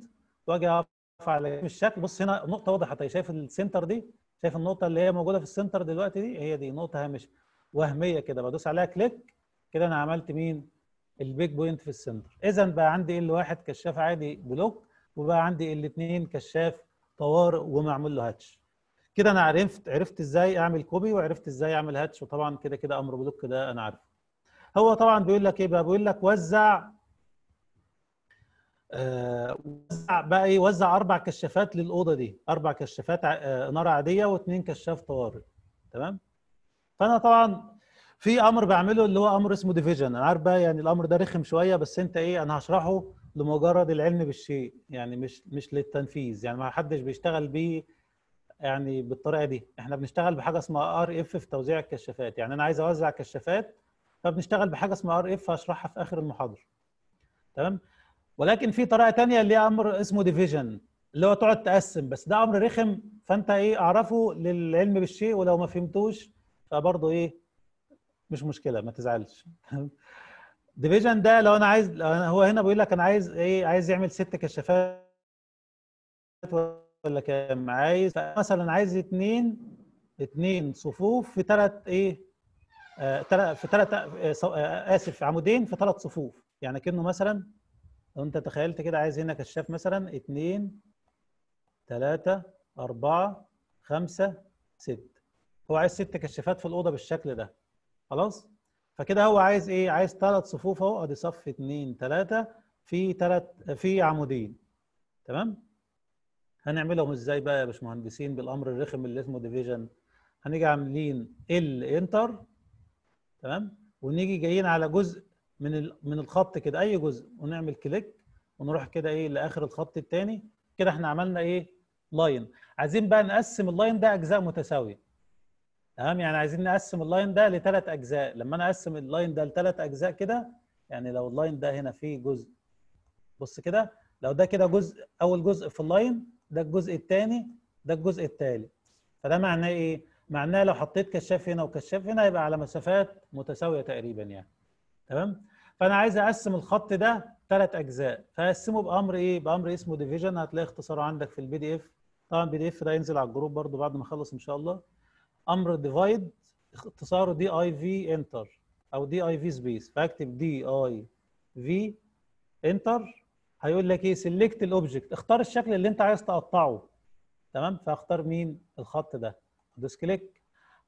[SPEAKER 2] واجي اقف على الشكل بص هنا نقطه واضحه طيب شايف السنتر دي شايف النقطه اللي هي موجوده في السنتر دلوقتي دي هي دي نقطه هامشه وهميه كده بدوس عليها كليك كده انا عملت مين البيج بوينت في السنتر اذا بقى عندي ال 1 كشاف عادي بلوك وبقى عندي ال 2 كشاف طوارئ ومعمول له هاتش كده انا عرفت عرفت ازاي اعمل كوبي وعرفت ازاي اعمل هاتش وطبعا كده كده امر بلوك ده انا عارفه هو طبعا بيقول لك ايه بقى بيقول لك وزع آه وزع بقى ايه وزع اربع كشافات للاوضه دي اربع كشافات آه نار عاديه واثنين كشاف طوارئ تمام فانا طبعا في امر بعمله اللي هو امر اسمه ديفيجن انا عارف بقى يعني الامر ده رخم شويه بس انت ايه انا هشرحه لمجرد العلم بالشيء يعني مش مش للتنفيذ يعني ما حدش بيشتغل بيه يعني بالطريقه دي احنا بنشتغل بحاجه اسمها ار اف في توزيع الكشافات يعني انا عايز اوزع كشافات فبنشتغل بحاجه اسمها ار اف هشرحها في اخر المحاضره تمام ولكن في طريقه ثانيه اللي هي امر اسمه ديفيجن اللي هو تقعد تقسم بس ده امر رخم فانت ايه اعرفه للعلم بالشيء ولو ما فهمتوش فبرضه ايه مش مشكله ما تزعلش ديفيجن ده لو انا عايز هو هنا بيقول لك انا عايز ايه عايز يعمل ست كشافات ولا كام عايز مثلا عايز اتنين اتنين صفوف في ثلاث ايه آه في ثلاث آه،, آه اسف عمودين في ثلاث صفوف يعني كانه مثلا لو انت تخيلت كده عايز هنا كشاف مثلا اتنين ثلاثة أربعة خمسة ست هو عايز ست كشافات في الأوضة بالشكل ده خلاص فكده هو عايز ايه عايز ثلاث صفوف اهو ادي صف اتنين ثلاثة في ثلاث في عمودين تمام هنعملهم ازاي بقى يا باشمهندسين بالامر الرخم اللي اسمه ديفيجن هنيجي عاملين ال انتر تمام ونيجي جايين على جزء من من الخط كده اي جزء ونعمل كليك ونروح كده ايه لاخر الخط الثاني كده احنا عملنا ايه لاين عايزين بقى نقسم اللاين ده اجزاء متساويه تمام يعني عايزين نقسم اللاين ده لثلاث اجزاء لما انا اقسم اللاين ده لثلاث اجزاء كده يعني لو اللاين ده هنا فيه جزء بص كده لو ده كده جزء اول جزء في اللاين ده الجزء الثاني ده الجزء الثالث فده معناه ايه؟ معناه لو حطيت كشاف هنا وكشاف هنا يبقى على مسافات متساويه تقريبا يعني تمام؟ فانا عايز اقسم الخط ده ثلاث اجزاء فاقسمه بامر ايه؟ بامر اسمه ديفيجن هتلاقي اختصاره عندك في البي دي اف طبعا البي دي اف ده ينزل على الجروب برده بعد ما اخلص ان شاء الله امر ديفايد اختصاره دي اي في انتر او دي اي في سبيس فاكتب دي اي في انتر هيقول لك ايه سيلكت الاوبجكت اختار الشكل اللي انت عايز تقطعه تمام فاختار مين الخط ده دوس كليك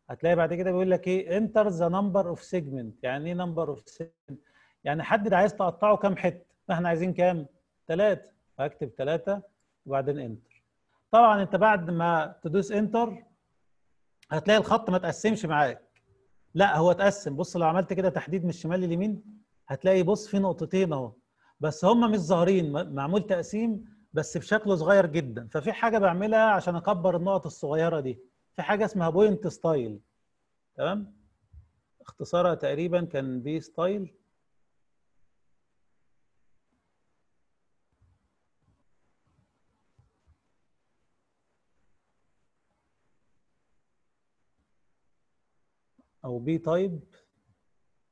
[SPEAKER 2] هتلاقي بعد كده بيقول لك ايه انتر ذا نمبر اوف سيجمنت يعني ايه نمبر اوف سيجمنت يعني حدد عايز تقطعه كام حته فاحنا عايزين كام ثلاثه فاكتب ثلاثه وبعدين انتر طبعا انت بعد ما تدوس انتر هتلاقي الخط ما تقسمش معاك لا هو اتقسم بص لو عملت كده تحديد من الشمال لليمين هتلاقي بص في نقطتين اهو بس هم مش ظاهرين معمول تقسيم بس بشكل صغير جدا ففي حاجه بعملها عشان اكبر النقط الصغيره دي في حاجه اسمها بوينت ستايل تمام اختصارها تقريبا كان بي ستايل او بي تايب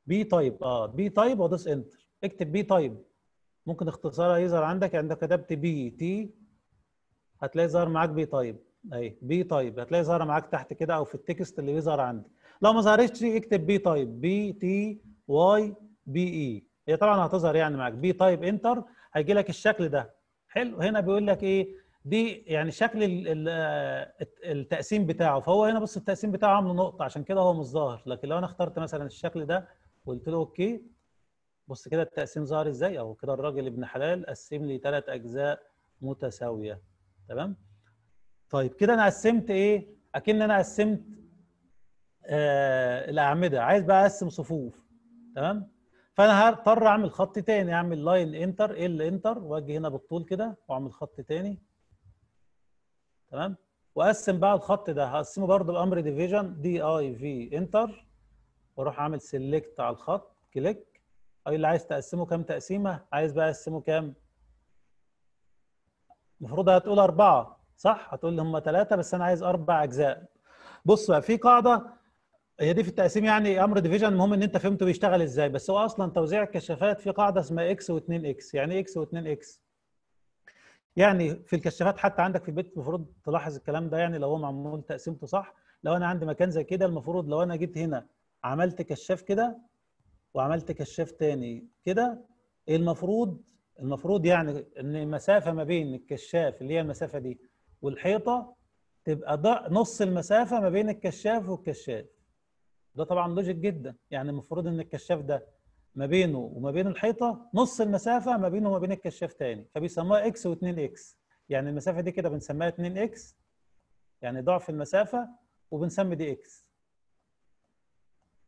[SPEAKER 2] بي تايب اه بي تايب وادوس انتر اكتب بي تايب ممكن اختصارها يظهر عندك عندك يعني كتبت بي تي هتلاقي ظهر معاك بي تايب اهي بي تايب هتلاقي ظهر معاك تحت كده او في التكست اللي بيظهر عندك لو ما ظهرتش اكتب بي تايب بي تي واي بي اي هي طبعا هتظهر يعني معاك بي تايب انتر هيجي لك الشكل ده حلو هنا بيقول لك ايه دي يعني شكل التقسيم بتاعه فهو هنا بص التقسيم بتاعه عامله نقطه عشان كده هو مش ظاهر لكن لو انا اخترت مثلا الشكل ده وقلت له اوكي بص كده التقسيم ظهر ازاي اهو كده الراجل ابن حلال قسم لي ثلاث اجزاء متساويه تمام طيب كده انا قسمت ايه اكن انا قسمت آه الاعمده عايز بقى اقسم صفوف تمام فانا هضطر اعمل خط تاني اعمل لاين انتر ال انتر واجي هنا بالطول كده واعمل خط تاني تمام واقسم بقى الخط ده هقسمه برده بامر ديفيجن دي اي في انتر واروح اعمل سيلكت على الخط كليك اي اللي عايز تقسمه كام تقسيمه عايز بقى اقسمه كام المفروض هتقول اربعه صح هتقول لي هم ثلاثه بس انا عايز اربع اجزاء بص بقى في قاعده هي دي في التقسيم يعني امر ديفيجن المهم ان انت فهمته بيشتغل ازاي بس هو اصلا توزيع الكشافات في قاعده اسمها اكس و2 اكس يعني اكس و2 اكس يعني في الكشافات حتى عندك في البيت المفروض تلاحظ الكلام ده يعني لو هو معمول تقسيمته صح لو انا عندي مكان زي كده المفروض لو انا جيت هنا عملت كشاف كده وعملت كشاف تاني كده إيه المفروض المفروض يعني ان المسافه ما بين الكشاف اللي هي المسافه دي والحيطه تبقى ده نص المسافه ما بين الكشاف والكشاف ده طبعا لوجيك جدا يعني المفروض ان الكشاف ده ما بينه وما بين الحيطه نص المسافه ما بينه وما بين الكشاف تاني فبيسموها اكس و2 اكس يعني المسافه دي كده بنسميها 2 اكس يعني ضعف المسافه وبنسمي دي اكس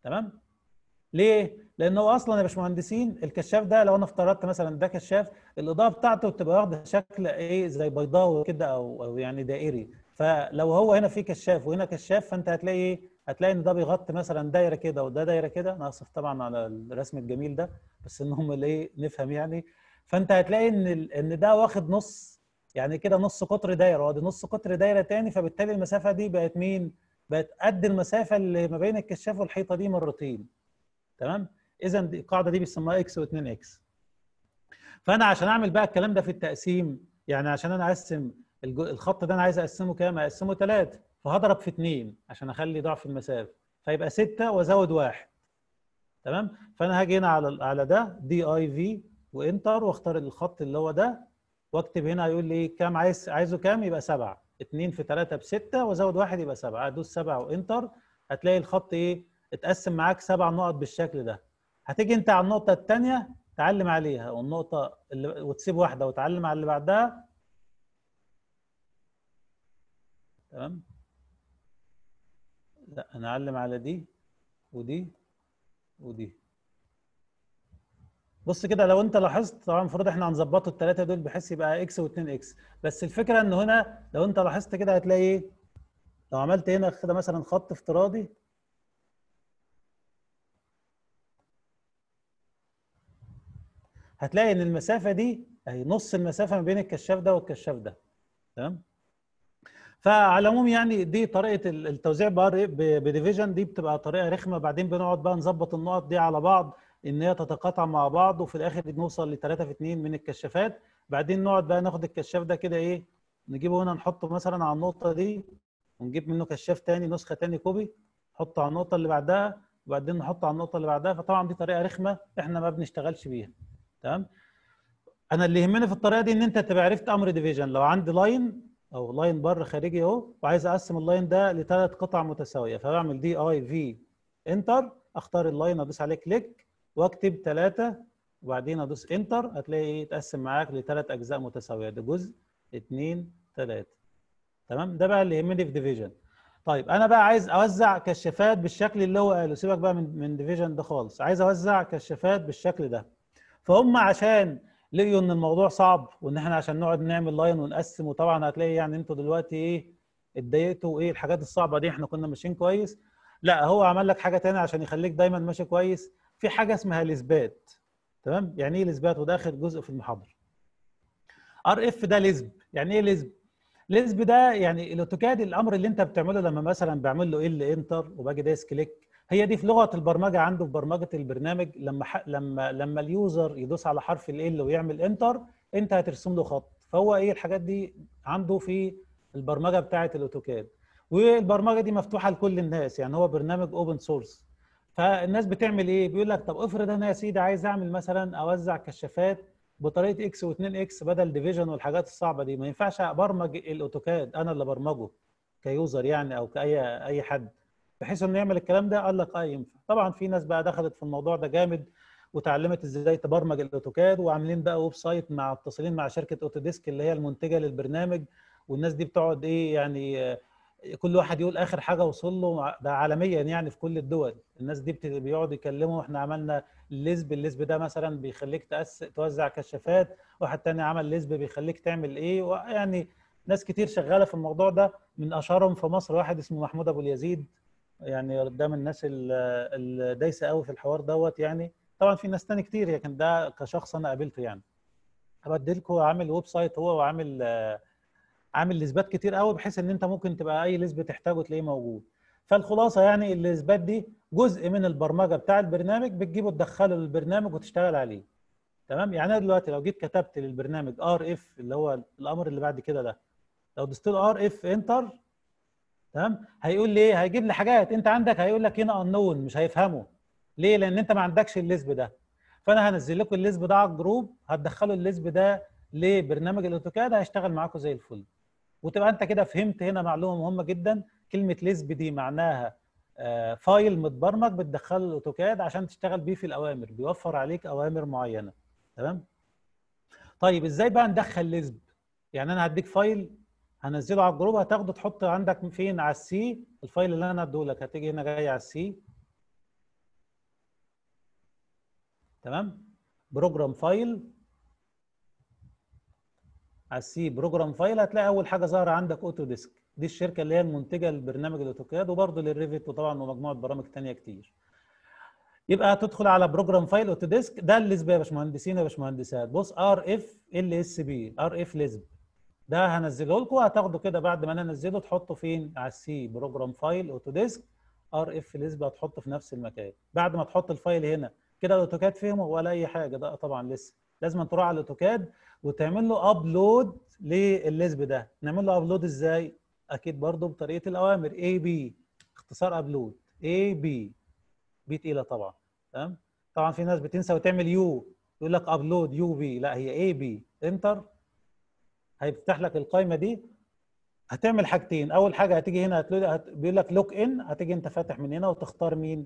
[SPEAKER 2] تمام ليه لان هو اصلا يا باشمهندسين الكشاف ده لو انا افترضت مثلا ده كشاف الاضاءه بتاعته بتبقى واخده شكل ايه زي بيضاوي كده او او يعني دائري فلو هو هنا في كشاف وهنا كشاف فانت هتلاقي ايه هتلاقي ان ده بيغطي مثلا دايره كده وده دايره كده انا اسف طبعا على الرسم الجميل ده بس ان هم ايه نفهم يعني فانت هتلاقي ان ان ده واخد نص يعني كده نص قطر دايره وادي نص قطر دايره تاني فبالتالي المسافه دي بقت مين؟ بقت قد المسافه اللي ما بين الكشاف والحيطه دي مرتين تمام؟ اذا القاعده دي بيسموها اكس و2 اكس فانا عشان اعمل بقى الكلام ده في التقسيم يعني عشان انا اقسم الخط ده انا عايز اقسمه كام اقسمه 3 فهضرب في 2 عشان اخلي ضعف المسافه فيبقى 6 وازود 1 تمام فانا هاجي هنا على على ده دي اي في وانتر واختار الخط اللي هو ده واكتب هنا هيقول لي كام عايز عايزه كام يبقى 7 2 في 3 ب 6 وازود 1 يبقى 7 ادوس 7 وانتر هتلاقي الخط ايه اتقسم معاك 7 نقط بالشكل ده هتيجي انت على النقطه الثانيه تعلم عليها والنقطه اللي وتسيب واحده وتعلم على اللي بعدها تمام لا انا اعلم على دي ودي ودي بص كده لو انت لاحظت طبعا المفروض احنا هنظبطه الثلاثه دول بحيث يبقى اكس و2 اكس بس الفكره ان هنا لو انت لاحظت كده هتلاقي ايه لو عملت هنا كده مثلا خط افتراضي هتلاقي ان المسافه دي اهي نص المسافه ما بين الكشاف ده والكشاف ده تمام فعلى العموم يعني دي طريقه التوزيع بديفيجن دي بتبقى طريقه رخمه بعدين بنقعد بقى نظبط النقط دي على بعض ان هي تتقاطع مع بعض وفي الاخر نوصل ل 3 في 2 من الكشافات بعدين نقعد بقى ناخد الكشاف ده كده ايه نجيبه هنا نحطه مثلا على النقطه دي ونجيب منه كشاف تاني نسخه تاني كوبي نحطه على النقطه اللي بعدها وبعدين نحطه على النقطه اللي بعدها فطبعا دي طريقه رخمه احنا ما بنشتغلش بيها تمام انا اللي يهمني في الطريقه دي ان انت تبقى عرفت امر ديفيجن لو عندي لاين او لاين بر خارجي اهو وعايز اقسم اللاين ده لثلاث قطع متساويه فبعمل دي اي في انتر اختار اللاين ادوس عليه كليك واكتب ثلاثه وبعدين ادوس انتر هتلاقي ايه اتقسم معاك لثلاث اجزاء متساويه ده جزء 2 3 تمام ده بقى اللي يهمني في ديفيجن طيب انا بقى عايز اوزع كشافات بالشكل اللي هو قاله سيبك بقى من من ديفيجن ده خالص عايز اوزع كشافات بالشكل ده فهم عشان لقيوا ان الموضوع صعب وان احنا عشان نقعد نعمل لاين ونقسم وطبعا هتلاقي يعني انتوا دلوقتي ايه اتضايقتوا وايه الحاجات الصعبه دي احنا كنا ماشيين كويس لا هو عمل لك حاجه ثانيه عشان يخليك دايما ماشي كويس في حاجه اسمها الاثبات تمام يعني ايه الاثبات وده اخر جزء في المحاضره ار اف ده لزب يعني ايه لزب لزب ده يعني الاوتوكاد الامر اللي انت بتعمله لما مثلا بعمل له ال انتر وباجي دايس كليك هي دي في لغه البرمجه عنده في برمجه البرنامج لما ح... لما لما اليوزر يدوس على حرف ال ويعمل انتر انت هترسم له خط فهو ايه الحاجات دي عنده في البرمجه بتاعه الاوتوكاد والبرمجه دي مفتوحه لكل الناس يعني هو برنامج اوبن سورس فالناس بتعمل ايه بيقول لك طب افرض انا يا سيدي عايز اعمل مثلا اوزع كشافات بطريقه اكس و2 اكس بدل ديفيجن والحاجات الصعبه دي ما ينفعش ابرمج الاوتوكاد انا اللي برمجه كيوزر يعني او كاي اي حد بحيث انه يعمل الكلام ده قال لك اه ينفع طبعا في ناس بقى دخلت في الموضوع ده جامد وتعلمت ازاي تبرمج الاوتوكاد وعاملين بقى ويب سايت مع متصلين مع شركه اوتوديسك اللي هي المنتجه للبرنامج والناس دي بتقعد ايه يعني كل واحد يقول اخر حاجه وصل له ده عالميا يعني في كل الدول الناس دي بيقعدوا يكلموا احنا عملنا الليزب الليزب ده مثلا بيخليك تأس... توزع كشافات واحد تاني عمل ليزب بيخليك تعمل ايه يعني ناس كتير شغاله في الموضوع ده من اشهرهم في مصر واحد اسمه محمود ابو اليزيد يعني قدام الناس اللي دايسه قوي في الحوار دوت يعني طبعا في ناس تاني كتير لكن ده كشخص انا قابلته يعني هبدي لكم عامل ويب سايت هو وعامل عامل اثبات كتير قوي بحيث ان انت ممكن تبقى اي لسب تحتاجه تلاقيه موجود فالخلاصه يعني الاثبات دي جزء من البرمجه بتاع البرنامج بتجيبه تدخله للبرنامج وتشتغل عليه تمام يعني انا دلوقتي لو جيت كتبت للبرنامج ار اف اللي هو الامر اللي بعد كده ده لو دوست ار اف انتر تمام هيقول لي ايه هيجيب لي حاجات انت عندك هيقول لك هنا انون مش هيفهمه ليه لان انت ما عندكش الليسب ده فانا هنزل لكم الليسب ده على الجروب هتدخلوا الليسب ده لبرنامج الاوتوكاد هيشتغل معاكم زي الفل وتبقى انت كده فهمت هنا معلومه مهمه جدا كلمه ليسب دي معناها فايل آه، متبرمج بتدخله الاوتوكاد عشان تشتغل بيه في الاوامر بيوفر عليك اوامر معينه تمام طيب ازاي بقى ندخل ليسب يعني انا هديك فايل هنزله على الجروب هتاخده تحط عندك فين على السي الفايل اللي انا لك هتيجي هنا جاي على السي تمام بروجرام فايل على السي بروجرام فايل هتلاقي اول حاجه ظاهره عندك اوتو ديسك دي الشركه اللي هي المنتجه لبرنامج الاوتوكاد وبرضه للريفت وطبعا ومجموعه برامج ثانيه كتير يبقى هتدخل على بروجرام فايل اوتو ديسك ده الليزب يا باشمهندسين يا باشمهندسات بص ار اف ال اس بي ار اف ليزب ده هنزله لكم هتاخده كده بعد ما انا انزله تحطه فين على السي بروجرام فايل اوتوديسك ار اف ليسب هتحطه في نفس المكان بعد ما تحط الفايل هنا كده الاوتوكاد فهمه ولا اي حاجه ده طبعا لسه لازم تروح على الاوتوكاد وتعمل له ابلود للليسب ده نعمل له ابلود ازاي اكيد برضو بطريقه الاوامر اي بي اختصار ابلود اي بي بي تقيله طبعا تمام طبعا في ناس بتنسى وتعمل يو يقول لك ابلود يو بي لا هي اي بي انتر هيفتح لك القائمه دي هتعمل حاجتين اول حاجه هتيجي هنا هت... بيقول لك لوك ان هتيجي انت فاتح من هنا وتختار مين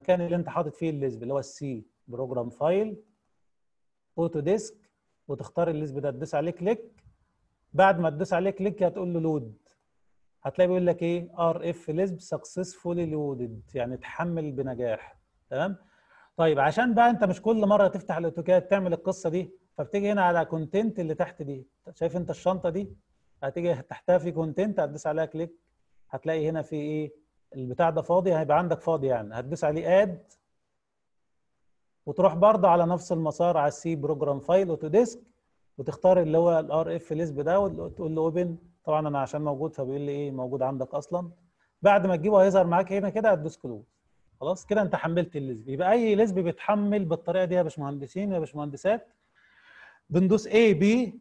[SPEAKER 2] المكان اللي انت حاطط فيه الليزب اللي هو السي بروجرام فايل اوتو ديسك وتختار الليزب ده تدوس عليه كليك بعد ما تدوس عليه كليك هتقول له لود هتلاقي بيقول لك ايه ار اف ليزب سكسسفولي لودد يعني اتحمل بنجاح تمام طيب عشان بقى انت مش كل مره تفتح الاوتوكاد تعمل القصه دي فبتيجي هنا على كونتنت اللي تحت دي شايف انت الشنطه دي هتيجي تحتها في كونتنت هتدوس عليها كليك هتلاقي هنا في ايه البتاع ده فاضي هيبقى عندك فاضي يعني هتدوس عليه اد وتروح برضه على نفس المسار على السي بروجرام فايل اوتو ديسك وتختار اللي هو الار اف ليسب ده وتقول له اوبن طبعا انا عشان موجود فبيقول لي ايه موجود عندك اصلا بعد ما تجيبه هيظهر معاك هنا كده هتدوس كلوز خلاص كده انت حملت الليسب يبقى اي ليسب بيتحمل بالطريقه دي يا باشمهندسين يا باشمهندسات بندوس اي بي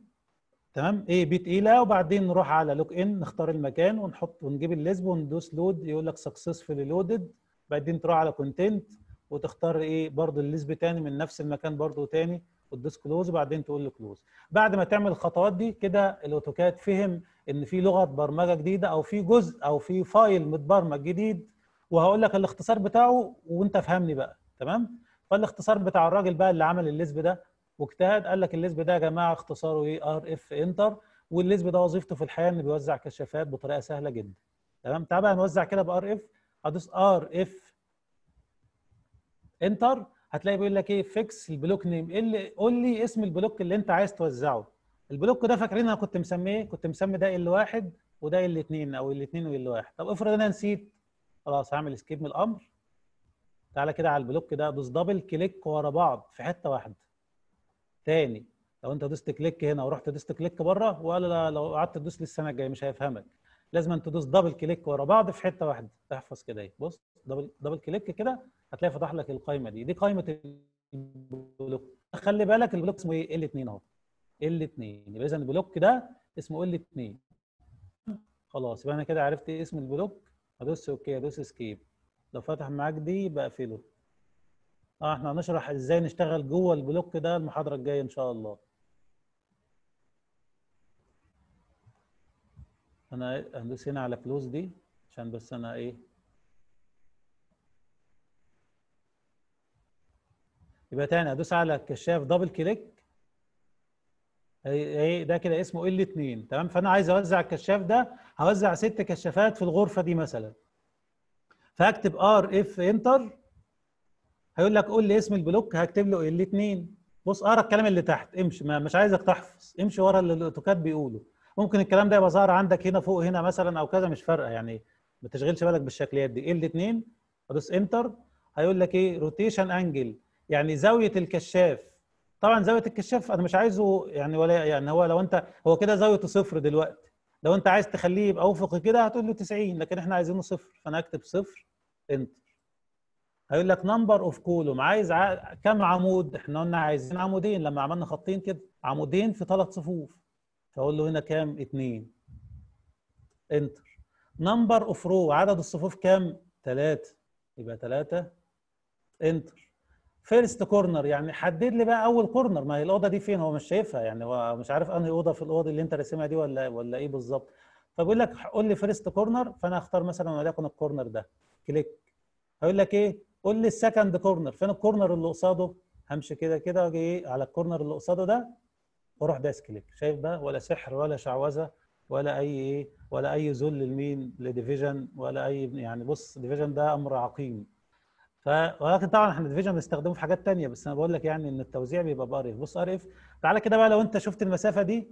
[SPEAKER 2] تمام اي بي تقيله وبعدين نروح على لوك ان نختار المكان ونحط ونجيب الليزب وندوس لود يقول لك سكسسفلي لودد بعدين تروح على كونتنت وتختار ايه برضه الليزب تاني من نفس المكان برضه تاني وتدوس كلوز وبعدين تقول له كلوز بعد ما تعمل الخطوات دي كده الاوتوكاد فهم ان في لغه برمجه جديده او في جزء او في فايل متبرمج جديد وهقول لك الاختصار بتاعه وانت فهمني بقى تمام فالاختصار بتاع الراجل بقى اللي عمل الليزب ده واجتهد قال لك الليزب ده يا جماعه اختصاره ايه ار اف انتر والليزب ده وظيفته في الحياه انه بيوزع كشافات بطريقه سهله جدا تمام تعال بقى نوزع كده بار اف هدوس ار اف انتر هتلاقي بيقول لك ايه فيكس البلوك نيم ايه اللي قول لي اسم البلوك اللي انت عايز توزعه البلوك ده فاكرين انا كنت مسميه كنت مسمي ده ال 1 وده ال 2 او ال 2 وال 1 طب افرض انا نسيت خلاص هعمل سكيب من الامر تعالى كده على البلوك ده دوس دبل كليك ورا بعض في حته واحده تاني لو انت دوست كليك هنا ورحت دوست كليك بره ولا لو قعدت تدوس للسنه الجايه مش هيفهمك لازم انت تدوس دبل كليك ورا بعض في حته واحده تحفظ كده ايه بص دبل دبل كليك كده هتلاقي فتح لك القائمه دي دي قائمه البلوك خلي بالك البلوك اسمه ايه ال 2 اهو ال 2 يبقى اذا البلوك ده اسمه ال 2 خلاص يبقى انا كده عرفت اسم البلوك هدوس اوكي هدوس اسكيب لو فتح معاك دي بقفله آه، احنا هنشرح ازاي نشتغل جوه البلوك ده المحاضره الجايه ان شاء الله انا هندوس هنا على كلوز دي عشان بس انا ايه يبقى تاني ادوس على الكشاف دبل كليك ايه ده كده اسمه ال 2 تمام فانا عايز اوزع الكشاف ده هوزع ست كشافات في الغرفه دي مثلا فاكتب ار اف انتر هيقول لك قول لي اسم البلوك هكتب له الاثنين بص اقرا الكلام اللي تحت امشي ما مش عايزك تحفظ امشي ورا اللي الاوتوكاد بيقوله ممكن الكلام ده يبقى ظاهر عندك هنا فوق هنا مثلا او كذا مش فارقه يعني ما تشغلش بالك بالشكليات دي ايه الاثنين ادوس انتر هيقول لك ايه روتيشن انجل يعني زاويه الكشاف طبعا زاويه الكشاف انا مش عايزه يعني ولا يعني هو لو انت هو كده زاويته صفر دلوقتي لو انت عايز تخليه يبقى افقي كده هتقول له 90 لكن احنا عايزينه صفر فانا اكتب صفر انتر هيقول لك نمبر اوف كولوم عايز ع... كم عمود احنا قلنا عايزين عمودين لما عملنا خطين كده عمودين في ثلاث صفوف فاقول له هنا كام اثنين انتر نمبر اوف رو عدد الصفوف كام ثلاثة يبقى ثلاثة انتر فيرست كورنر يعني حدد لي بقى اول كورنر ما هي الاوضه دي فين هو مش شايفها يعني هو مش عارف انهي اوضه في الاوضه اللي انت راسمها دي ولا ولا ايه بالظبط فبيقول لك قول لي فيرست كورنر فانا اختار مثلا وليكن الكورنر ده كليك هيقول لك ايه قول لي السكند كورنر فين الكورنر اللي قصاده همشي كده كده واجي إيه؟ على الكورنر اللي قصاده ده واروح داس كليك شايف بقى ولا سحر ولا شعوذه ولا اي ايه ولا اي ذل لمين لديفيجن ولا اي يعني بص ديفيجن ده امر عقيم ف ولكن طبعا احنا ديفيجن بنستخدمه في حاجات ثانيه بس انا بقول لك يعني ان التوزيع بيبقى بار اف بص ار اف تعالى كده بقى لو انت شفت المسافه دي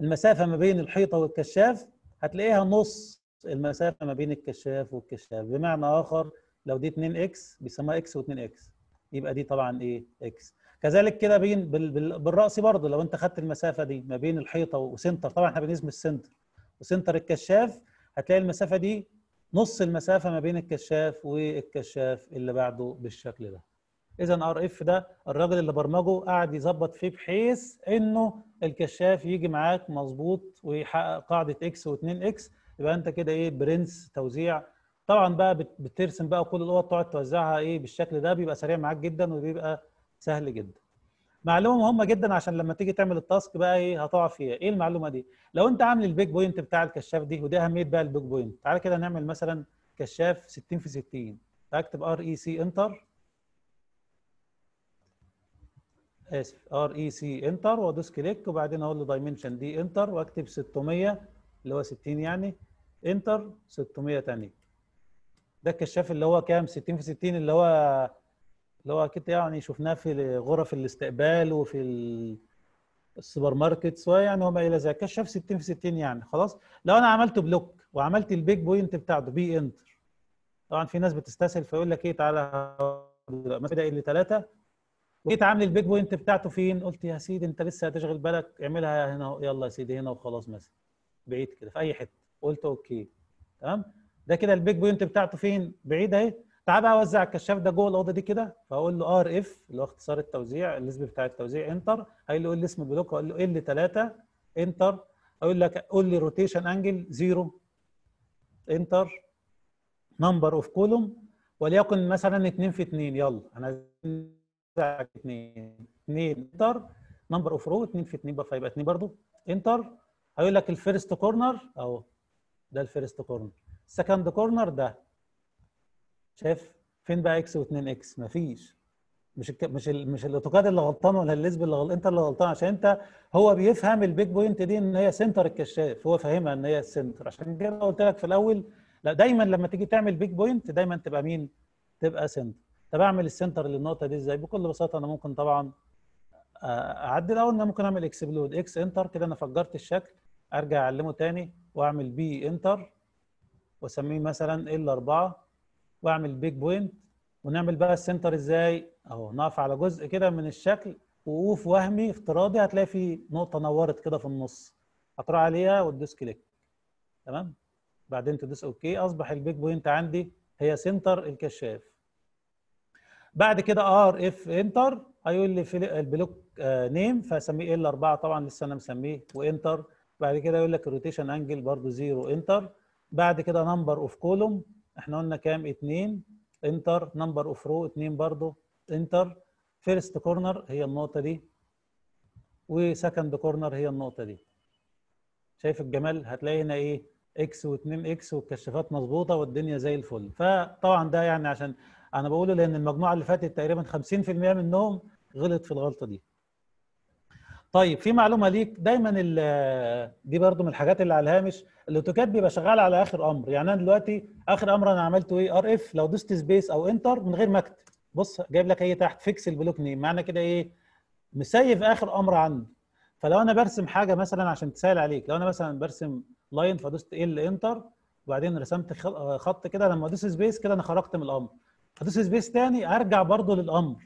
[SPEAKER 2] المسافه ما بين الحيطه والكشاف هتلاقيها نص المسافه ما بين الكشاف والكشاف بمعنى اخر لو دي 2 اكس بيسموها اكس و2 اكس يبقى دي طبعا ايه اكس كذلك كده بين بالرأس برضه لو انت خدت المسافه دي ما بين الحيطه وسنتر طبعا احنا بنسمي السنتر وسنتر الكشاف هتلاقي المسافه دي نص المسافه ما بين الكشاف والكشاف اللي بعده بالشكل ده اذا ار اف ده الراجل اللي برمجه قعد يظبط فيه بحيث انه الكشاف يجي معاك مظبوط ويحقق قاعده اكس و2 اكس يبقى انت كده ايه برنس توزيع طبعا بقى بترسم بقى كل الاوض تقعد توزعها ايه بالشكل ده بيبقى سريع معاك جدا وبيبقى سهل جدا معلومه مهمه جدا عشان لما تيجي تعمل التاسك بقى ايه هتقع فيها ايه المعلومه دي لو انت عامل البيك بوينت بتاع الكشاف دي ودي اهميه بقى البيك بوينت تعالى كده نعمل مثلا كشاف 60 في 60 اكتب ار اي سي انتر اسف ار اي سي انتر وادوس كليك وبعدين اقول له دايمنشن دي انتر واكتب 600 اللي هو 60 يعني انتر 600 ثانيه ده الكشاف اللي هو كام 60 في 60 اللي هو اللي هو اكيد يعني شفناه في غرف الاستقبال وفي السوبر ماركت ويعني وما الى ذلك كشاف 60 في 60 يعني خلاص لو انا عملته بلوك وعملت البيج بوينت بتاعته بي انتر طبعا في ناس بتستسهل فيقول لك ايه تعالى مثلا بدأ إيه اللي ثلاثه وجيت عامل البيج بوينت بتاعته فين قلت يا سيدي انت لسه هتشغل بالك اعملها هنا يلا يا سيدي هنا وخلاص مثلا بعيد كده في اي حته قلت اوكي تمام ده كده البيج بوينت بتاعته فين بعيد اهي تعال بقى اوزع الكشاف ده جوه الاوضه دي كده فاقول له ار اف اللي هو اختصار التوزيع النسبه بتاع التوزيع انتر هيقول لي اسم البلوك اقول له ال 3 انتر اقول لك قول لي روتيشن انجل زيرو انتر نمبر اوف كولوم وليكن مثلا 2 في 2 يلا انا 2 2 انتر نمبر اوف رو 2 في 2 بقى فيبقى 2 برضو انتر هيقول لك الفيرست كورنر اهو ده الفيرست كورنر السكند كورنر ده شايف فين بقى اكس و2 اكس مفيش مش الك... مش ال... مش الاوتوكاد اللي غلطان ولا الليزب اللي غلط انت اللي غلطان عشان انت هو بيفهم البيج بوينت دي ان هي سنتر الكشاف هو فاهمها ان هي السنتر عشان كده قلت لك في الاول لا دايما لما تيجي تعمل بيج بوينت دايما تبقى مين؟ تبقى سنتر طب اعمل السنتر للنقطه دي ازاي؟ بكل بساطه انا ممكن طبعا آه، اعدل او انا ممكن اعمل اكسبلود اكس انتر كده انا فجرت الشكل ارجع اعلمه تاني واعمل بي انتر واسميه مثلا ال 4 واعمل بيج بوينت ونعمل بقى السنتر ازاي اهو نقف على جزء كده من الشكل وقوف وهمي افتراضي هتلاقي في نقطه نورت كده في النص هتروح عليها وتدوس كليك تمام بعدين تدوس اوكي اصبح البيج بوينت عندي هي سنتر الكشاف بعد كده ار اف انتر هيقول لي في البلوك نيم فاسميه ال 4 طبعا لسه انا مسميه وانتر بعد كده يقول لك الروتيشن انجل برضو زيرو انتر بعد كده نمبر اوف كولوم احنا قلنا كام 2 انتر نمبر اوف رو 2 برضو انتر فيرست كورنر هي النقطه دي وسكند كورنر هي النقطه دي شايف الجمال هتلاقي هنا ايه اكس و2 اكس والكشافات مظبوطه والدنيا زي الفل فطبعا ده يعني عشان انا بقوله لان المجموعه اللي فاتت تقريبا 50% منهم غلط في الغلطه دي طيب في معلومه ليك دايما دي برضو من الحاجات اللي على الهامش الاوتوكاد بيبقى شغال على اخر امر يعني انا دلوقتي اخر امر انا عملته ايه ار اف لو دوست سبيس او انتر من غير ما اكتب بص جايب لك ايه تحت فيكس البلوك نيم معنى كده ايه مسيف اخر امر عندي فلو انا برسم حاجه مثلا عشان تسهل عليك لو انا مثلا برسم لاين فدوست ال انتر وبعدين رسمت خط كده لما ادوس سبيس كده انا خرجت من الامر ادوس سبيس تاني ارجع برضو للامر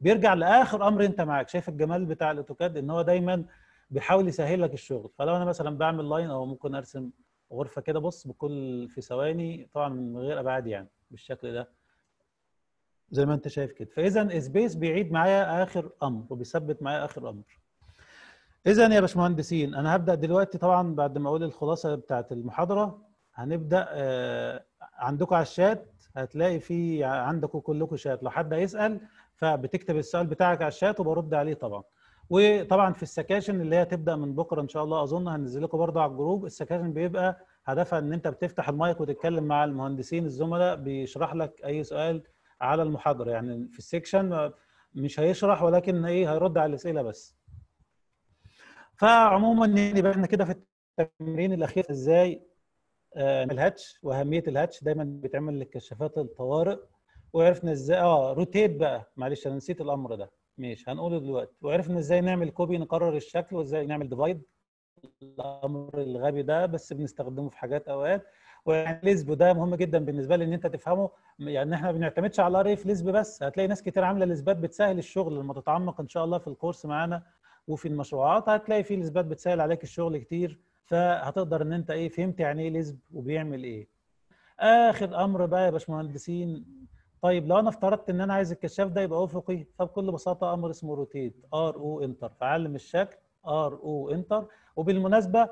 [SPEAKER 2] بيرجع لاخر امر انت معاك شايف الجمال بتاع الاوتوكاد ان هو دايما بيحاول يسهل لك الشغل فلو انا مثلا بعمل لاين او ممكن ارسم غرفه كده بص بكل في ثواني طبعا من غير ابعاد يعني بالشكل ده زي ما انت شايف كده فاذا سبيس بيعيد معايا اخر امر وبيثبت معايا اخر امر اذا يا باشمهندسين انا هبدا دلوقتي طبعا بعد ما اقول الخلاصه بتاعه المحاضره هنبدا آه، عندكم على الشات هتلاقي في عندكم كلكم شات لو حد هيسال فبتكتب السؤال بتاعك على الشات وبرد عليه طبعا وطبعا في السكاشن اللي هي تبدا من بكره ان شاء الله اظن هننزل لكم برضه على الجروب السكاشن بيبقى هدفها ان انت بتفتح المايك وتتكلم مع المهندسين الزملاء بيشرح لك اي سؤال على المحاضره يعني في السكشن مش هيشرح ولكن ايه هيرد على الاسئله بس فعموما يعني يبقى احنا كده في التمرين الاخير ازاي آه، الهاتش واهميه الهاتش دايما بيتعمل للكشافات الطوارئ وعرفنا ازاي اه روتيت بقى معلش انا نسيت الامر ده ماشي هنقوله دلوقتي وعرفنا ازاي نعمل كوبي نقرر الشكل وازاي نعمل ديفايد الامر الغبي ده بس بنستخدمه في حاجات اوقات ويعني ليسب ده مهم جدا بالنسبه لي ان انت تفهمه يعني احنا ما بنعتمدش على الار في ليسب بس هتلاقي ناس كتير عامله الاثبات بتسهل الشغل لما تتعمق ان شاء الله في الكورس معانا وفي المشروعات هتلاقي في الاثبات بتسهل عليك الشغل كتير فهتقدر ان انت ايه فهمت يعني ايه ليسب وبيعمل ايه اخر امر بقى يا باشمهندسين طيب لو انا افترضت ان انا عايز الكشاف ده يبقى افقي فبكل بساطه امر اسمه روتيت ار او انتر فعلم الشكل ار او انتر وبالمناسبه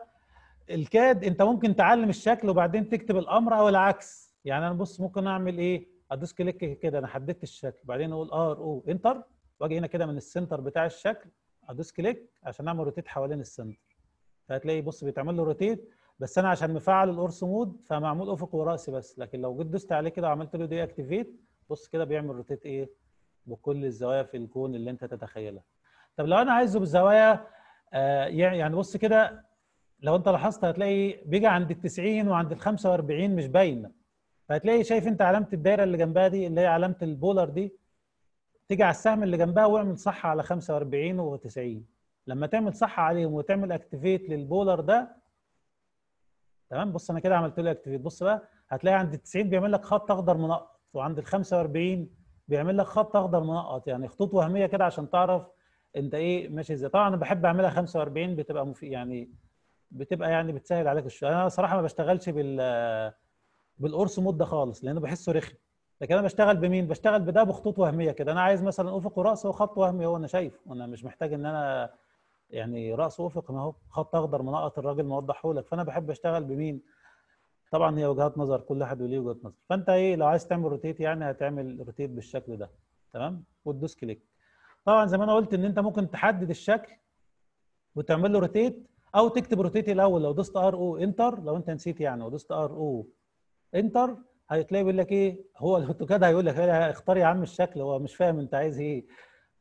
[SPEAKER 2] الكاد انت ممكن تعلم الشكل وبعدين تكتب الامر او العكس يعني انا بص ممكن اعمل ايه ادوس كليك كده انا حددت الشكل بعدين اقول ار او انتر واجي هنا كده من السنتر بتاع الشكل ادوس كليك عشان اعمل روتيت حوالين السنتر فهتلاقي بص بيتعمل له روتيت بس انا عشان مفعل القرص مود فمعمول افق وراسي بس لكن لو جيت دوست عليه كده وعملت له دي اكتيفيت بص كده بيعمل روتيت ايه بكل الزوايا في الكون اللي انت تتخيلها طب لو انا عايزه بالزوايا آه يعني بص كده لو انت لاحظت هتلاقي بيجي عند ال 90 وعند ال 45 مش باينه فهتلاقي شايف انت علامه الدايره اللي جنبها دي اللي هي علامه البولر دي تيجي على السهم اللي جنبها واعمل صح على 45 و90 لما تعمل صح عليهم وتعمل اكتيفيت للبولر ده تمام بص انا كده عملت له اكتيفيت بص بقى هتلاقي عند ال 90 بيعمل لك خط اخضر منقط وعند ال 45 بيعمل لك خط اخضر منقط يعني خطوط وهميه كده عشان تعرف انت ايه ماشي ازاي طبعا انا بحب اعملها 45 بتبقى مفي يعني بتبقى يعني بتسهل عليك الشغل انا صراحه ما بشتغلش بال بالقرص مده خالص لانه بحسه رخم لكن انا بشتغل بمين بشتغل بده بخطوط وهميه كده انا عايز مثلا افق ورأس وخط وهمي هو انا شايفه وانا مش محتاج ان انا يعني رأس وافق ما هو خط اخضر منقط الراجل موضحه لك فانا بحب اشتغل بمين طبعا هي وجهات نظر كل واحد وليه وجهه نظر فانت ايه لو عايز تعمل روتيت يعني هتعمل روتيت بالشكل ده تمام وتدوس كليك طبعا زي ما انا قلت ان انت ممكن تحدد الشكل وتعمل له روتيت او تكتب روتيت الاول لو دوست ار او انتر لو انت نسيت يعني ودوست ار او انتر هتلاقي بيقول لك ايه هو الاوتوكاد هيقول لك إيه اختار يا عم الشكل هو مش فاهم انت عايز ايه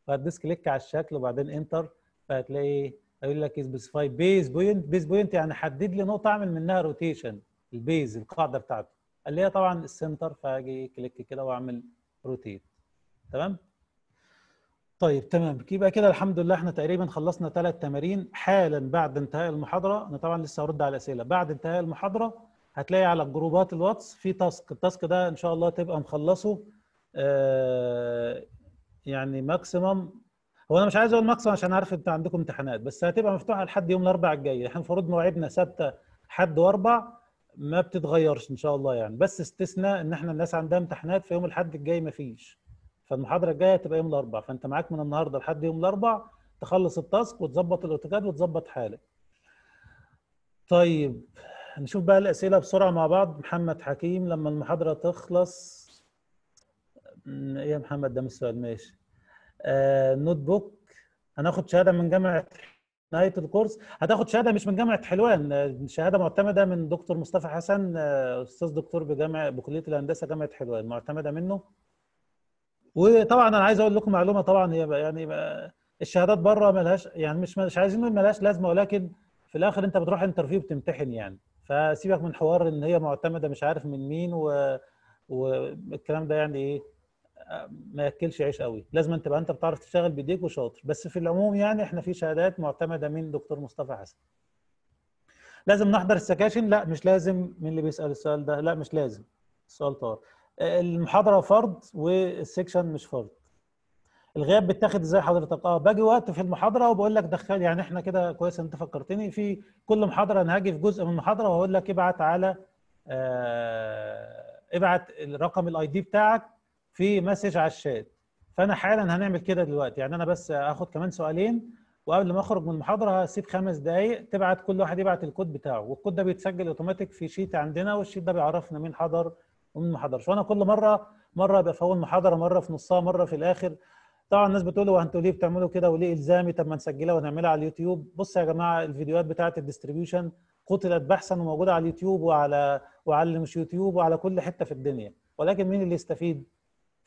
[SPEAKER 2] فهتدوس كليك على الشكل وبعدين انتر فهتلاقي إيه، هيقول لك سبيسيفاي بيز بوينت بيز بوينت يعني حدد لي نقطه اعمل منها روتيشن البيز القاعده بتاعته اللي هي طبعا السنتر فاجي كليك كده واعمل روتيت تمام طيب تمام يبقى كده الحمد لله احنا تقريبا خلصنا ثلاث تمارين حالا بعد انتهاء المحاضره انا طبعا لسه هرد على الاسئله بعد انتهاء المحاضره هتلاقي على جروبات الواتس في تاسك التاسك ده ان شاء الله تبقى مخلصه آه يعني ماكسيمم هو انا مش عايز اقول ماكسيمم عشان عارف انت عندكم امتحانات بس هتبقى مفتوحه لحد يوم الاربعاء الجاي احنا المفروض مواعيدنا ثابته حد واربع ما بتتغيرش ان شاء الله يعني بس استثناء ان احنا الناس عندها امتحانات في يوم الاحد الجاي ما فيش فالمحاضره الجايه هتبقى يوم الاربعاء فانت معاك من النهارده لحد يوم الاربعاء تخلص التاسك وتظبط الاوتوكاد وتظبط حالك طيب نشوف بقى الاسئله بسرعه مع بعض محمد حكيم لما المحاضره تخلص ايه يا محمد ده مش سؤال ماشي آه نوت بوك هناخد شهاده من جامعه نهايه الكورس هتاخد شهاده مش من جامعه حلوان شهاده معتمده من دكتور مصطفى حسن استاذ دكتور بجامعه بكليه الهندسه جامعه حلوان معتمده منه وطبعا انا عايز اقول لكم معلومه طبعا هي يعني الشهادات بره ملهاش يعني مش مش عايزين نقول ملهاش لازمه ولكن في الاخر انت بتروح انترفيو بتمتحن يعني فسيبك من حوار ان هي معتمده مش عارف من مين و والكلام ده يعني ايه ما ياكلش عيش قوي لازم انت تبقى انت بتعرف تشتغل بايديك وشاطر بس في العموم يعني احنا في شهادات معتمده من دكتور مصطفى حسن لازم نحضر السكاشن لا مش لازم من اللي بيسال السؤال ده لا مش لازم السؤال طار المحاضره فرض والسكشن مش فرض الغياب بيتاخد ازاي حضرتك اه باجي وقت في المحاضره وبقول لك دخل يعني احنا كده كويس انت فكرتني في كل محاضره انا هاجي في جزء من المحاضره واقول لك ابعت على آه ابعت الرقم الاي دي بتاعك في مسج على الشات فانا حالا هنعمل كده دلوقتي يعني انا بس هاخد كمان سؤالين وقبل ما اخرج من المحاضره هسيب خمس دقائق تبعت كل واحد يبعت الكود بتاعه والكود ده بيتسجل اوتوماتيك في شيت عندنا والشيت ده بيعرفنا مين حضر ومين ما حضرش وانا كل مره مره ابقى في اول محاضره مره في نصها مره في الاخر طبعا الناس بتقول هو انتوا ليه بتعملوا كده وليه الزامي طب ما نسجلها ونعملها على اليوتيوب بص يا جماعه الفيديوهات بتاعه الديستريبيوشن قتلت بحثا وموجوده على اليوتيوب وعلى وعلى مش يوتيوب وعلى كل حته في الدنيا ولكن مين اللي يستفيد؟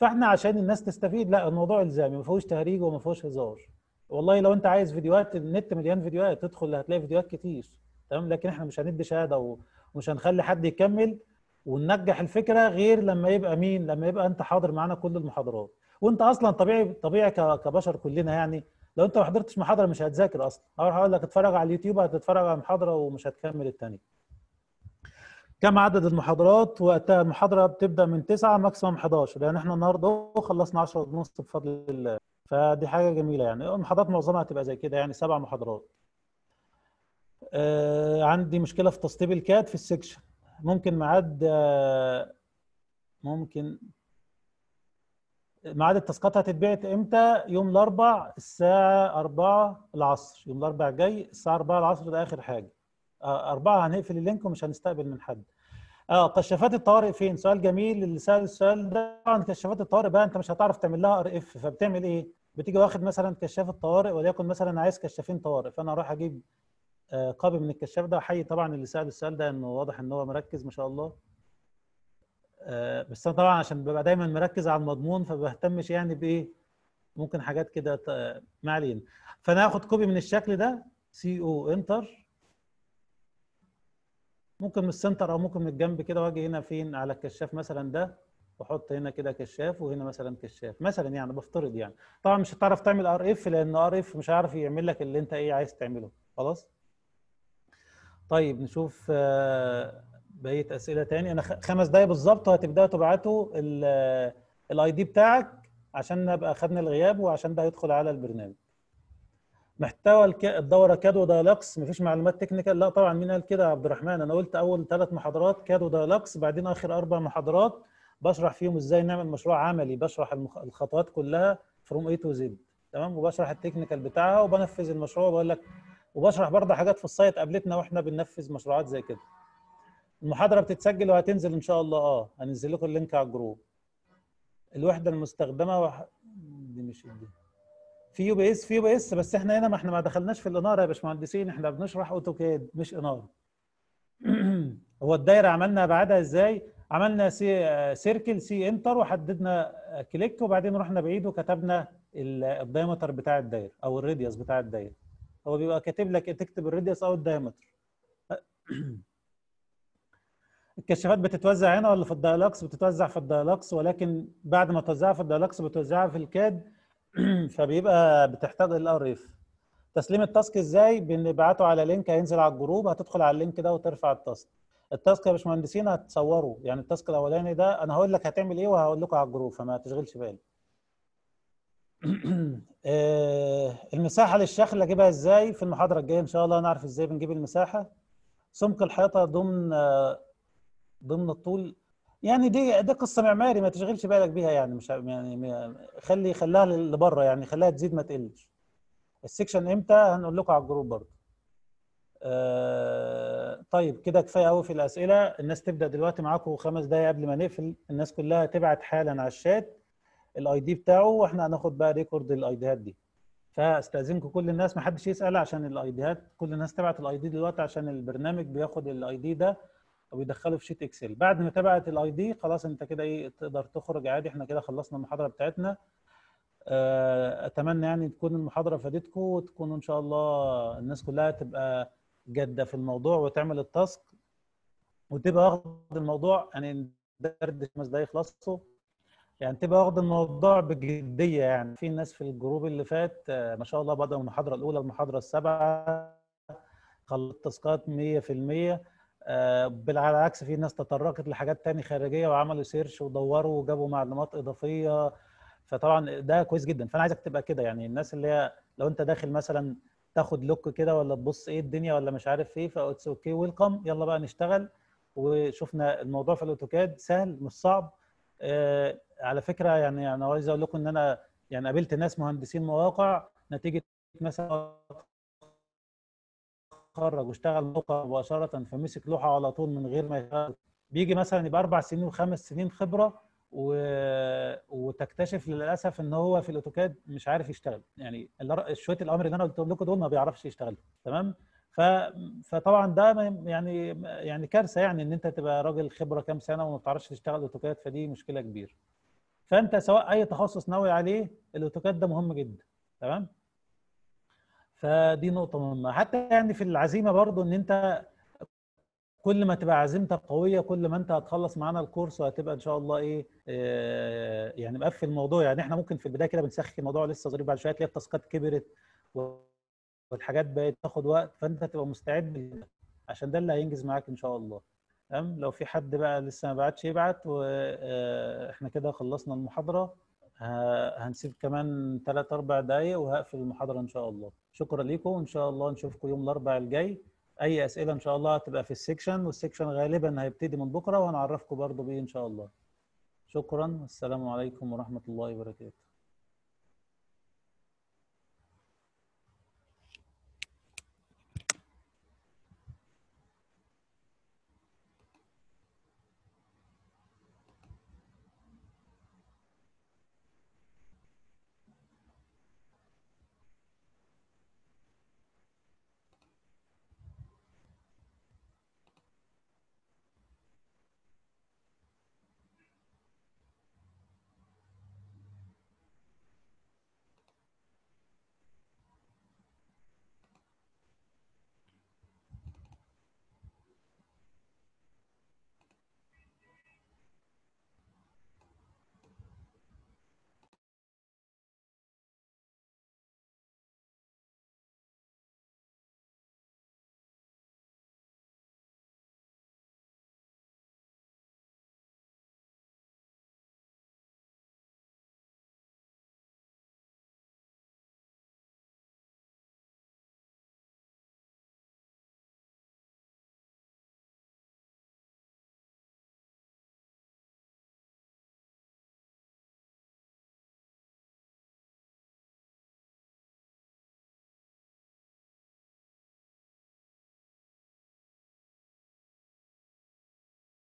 [SPEAKER 2] فاحنا عشان الناس تستفيد لا الموضوع الزامي ما فيهوش تهريج وما فيهوش هزار والله لو انت عايز فيديوهات النت مليان فيديوهات تدخل هتلاقي فيديوهات كتير تمام لكن احنا مش هندي شهاده ومش هنخلي حد يكمل وننجح الفكره غير لما يبقى مين لما يبقى انت حاضر معانا كل المحاضرات وانت اصلا طبيعي طبيعي كبشر كلنا يعني لو انت ما حضرتش محاضره مش هتذاكر اصلا هروح اقول لك اتفرج على اليوتيوب هتتفرج على المحاضره ومش هتكمل الثانيه كم عدد المحاضرات وقتها المحاضره بتبدا من 9 ماكسيمم 11 لان احنا النهارده خلصنا 10 ونص بفضل الله فدي حاجه جميله يعني المحاضرات معظمها هتبقى زي كده يعني سبع محاضرات آه عندي مشكله في تسطيب الكاد في السكشن ممكن ميعاد آه، ممكن ميعاد التاسكات هتتبعت امتى؟ يوم الاربع الساعه 4 العصر، يوم الاربع الجاي الساعه 4 العصر ده اخر حاجه. آه، أربعة هنقفل اللينك ومش هنستقبل من حد اه كشافات الطوارئ فين؟ سؤال جميل اللي سال السؤال ده طبعا كشافات الطوارئ بقى انت مش هتعرف تعمل لها ار اف فبتعمل ايه؟ بتيجي واخد مثلا كشاف الطوارئ وليكن مثلا عايز كشافين طوارئ فانا اروح اجيب آه، قابي من الكشاف ده احيي طبعا اللي سال السؤال ده انه واضح ان هو مركز ما شاء الله آه، بس انا طبعا عشان ببقى دايما مركز على المضمون فبهتمش يعني بايه ممكن حاجات كده ما علينا فانا هاخد كوبي من الشكل ده سي او انتر ممكن من السنتر او ممكن من الجنب كده واجي هنا فين على الكشاف مثلا ده واحط هنا كده كشاف وهنا مثلا كشاف مثلا يعني بفترض يعني طبعا مش هتعرف تعمل ار اف لان ار اف مش هيعرف يعمل لك اللي انت ايه عايز تعمله خلاص طيب نشوف آه، بقيه اسئله تاني انا خمس دقايق بالظبط وهتبداوا تبعتوا الاي آه، دي بتاعك عشان نبقى خدنا الغياب وعشان ده يدخل على البرنامج محتوى الدوره كادو دايلوكس مفيش معلومات تكنيكال لا طبعا مين قال كده يا عبد الرحمن انا قلت اول ثلاث محاضرات كادو دايلوكس بعدين اخر اربع محاضرات بشرح فيهم ازاي نعمل مشروع عملي بشرح الخطوات كلها فروم اي تو زد تمام وبشرح التكنيكال بتاعها وبنفذ المشروع وبقول لك وبشرح برضه حاجات في السايت قابلتنا واحنا بننفذ مشروعات زي كده المحاضره بتتسجل وهتنزل ان شاء الله اه هنزل لكم اللينك على الجروب الوحده المستخدمه وح... دي مش دي في يو بي اس في يو بي اس بس احنا هنا ما احنا ما دخلناش في الاناره يا باشمهندسين احنا بنشرح اوتوكاد مش اناره هو الدايره عملنا بعدها ازاي عملنا سي سيركل سي انتر وحددنا كليك وبعدين رحنا بعيد وكتبنا الدايمتر بتاع الدايره او الراديوس بتاع الدايره هو بيبقى كاتب لك تكتب الراديوس او الدايمتر الكشافات بتتوزع هنا ولا في الدايلوكس بتتوزع في الدايلوكس ولكن بعد ما توزعها في الدايلوكس بتوزعها في الكاد فبيبقى بتحتاج ال ار اف تسليم التاسك ازاي بنبعته على لينك هينزل على الجروب هتدخل على اللينك ده وترفع التاسك التاسك يا باشمهندسين هتصوره يعني التاسك الاولاني ده انا هقول لك هتعمل ايه وهقول لكم على الجروب فما تشغلش بالك آه، المساحه للشخل اجيبها ازاي في المحاضره الجايه ان شاء الله نعرف ازاي بنجيب المساحه سمك الحيطه ضمن آه، ضمن الطول يعني دي ده قصه معماري ما تشغلش بالك بيها يعني مش يعني خلي خلاها لبره يعني خليها تزيد ما تقلش السكشن امتى هنقول لكم على الجروب برضه آه طيب كده كفايه قوي في الاسئله الناس تبدا دلوقتي معاكم خمس دقايق قبل ما نقفل الناس كلها تبعت حالا على الشات الاي دي بتاعه واحنا هناخد بقى ريكورد الاي دي فاستاذنكم كل الناس ما حدش يسال عشان الاي هات كل الناس تبعت الاي دي دلوقتي عشان البرنامج بياخد الاي دي ده ويدخله في شيت اكسل بعد ما تبعت الاي دي خلاص انت كده ايه تقدر تخرج عادي احنا كده خلصنا المحاضره بتاعتنا آه، اتمنى يعني تكون المحاضره فادتكم وتكونوا ان شاء الله الناس كلها تبقى جاده في الموضوع وتعمل التاسك وتبقى واخد الموضوع يعني دردش خمس دقايق يخلصوا يعني تبقى واخد الموضوع بجديه يعني في ناس في الجروب اللي فات آه، ما شاء الله بدأوا المحاضره الاولى المحاضره السابعه خلصت التاسكات 100% بالعكس آه، في ناس تطرقت لحاجات تاني خارجيه وعملوا سيرش ودوروا وجابوا معلومات اضافيه فطبعا ده كويس جدا فانا عايزك تبقى كده يعني الناس اللي هي لو انت داخل مثلا تاخد لوك كده ولا تبص ايه الدنيا ولا مش عارف ايه فاتس اوكي ويلكم يلا بقى نشتغل وشفنا الموضوع في الاوتوكاد سهل مش صعب آه، على فكره يعني انا عايز اقول لكم ان انا يعني قابلت ناس مهندسين مواقع نتيجه مثلا اتخرج واشتغل موقع مباشره فمسك لوحه على طول من غير ما يشتغل بيجي مثلا يبقى اربع سنين وخمس سنين خبره و... وتكتشف للاسف ان هو في الاوتوكاد مش عارف يشتغل يعني شويه الامر اللي انا قلتهم لكم دول ما بيعرفش يشتغل تمام ف... فطبعا ده يعني يعني كارثه يعني ان انت تبقى راجل خبره كام سنه وما بتعرفش تشتغل اوتوكاد فدي مشكله كبيره فانت سواء اي تخصص ناوي عليه الاوتوكاد ده مهم جدا تمام فدي نقطه مهمه حتى يعني في العزيمه برضو ان انت كل ما تبقى عزيمتك قويه كل ما انت هتخلص معانا الكورس وهتبقى ان شاء الله ايه, إيه يعني مقفل الموضوع يعني احنا ممكن في البدايه كده بنسخن الموضوع لسه ظريف بعد شويه تلاقي التاسكات كبرت والحاجات بقت تاخد وقت فانت تبقى مستعد عشان ده اللي هينجز معاك ان شاء الله تمام لو في حد بقى لسه ما بعتش يبعت واحنا آه، كده خلصنا المحاضره هنسيب كمان ثلاث اربع دقايق وهقفل المحاضره ان شاء الله شكرا لكم وان شاء الله نشوفكم يوم الاربعاء الجاي اي اسئله ان شاء الله هتبقى في السكشن والسكشن غالبا هيبتدي من بكره وهنعرفكم برضه بيه ان شاء الله شكرا والسلام عليكم ورحمه الله وبركاته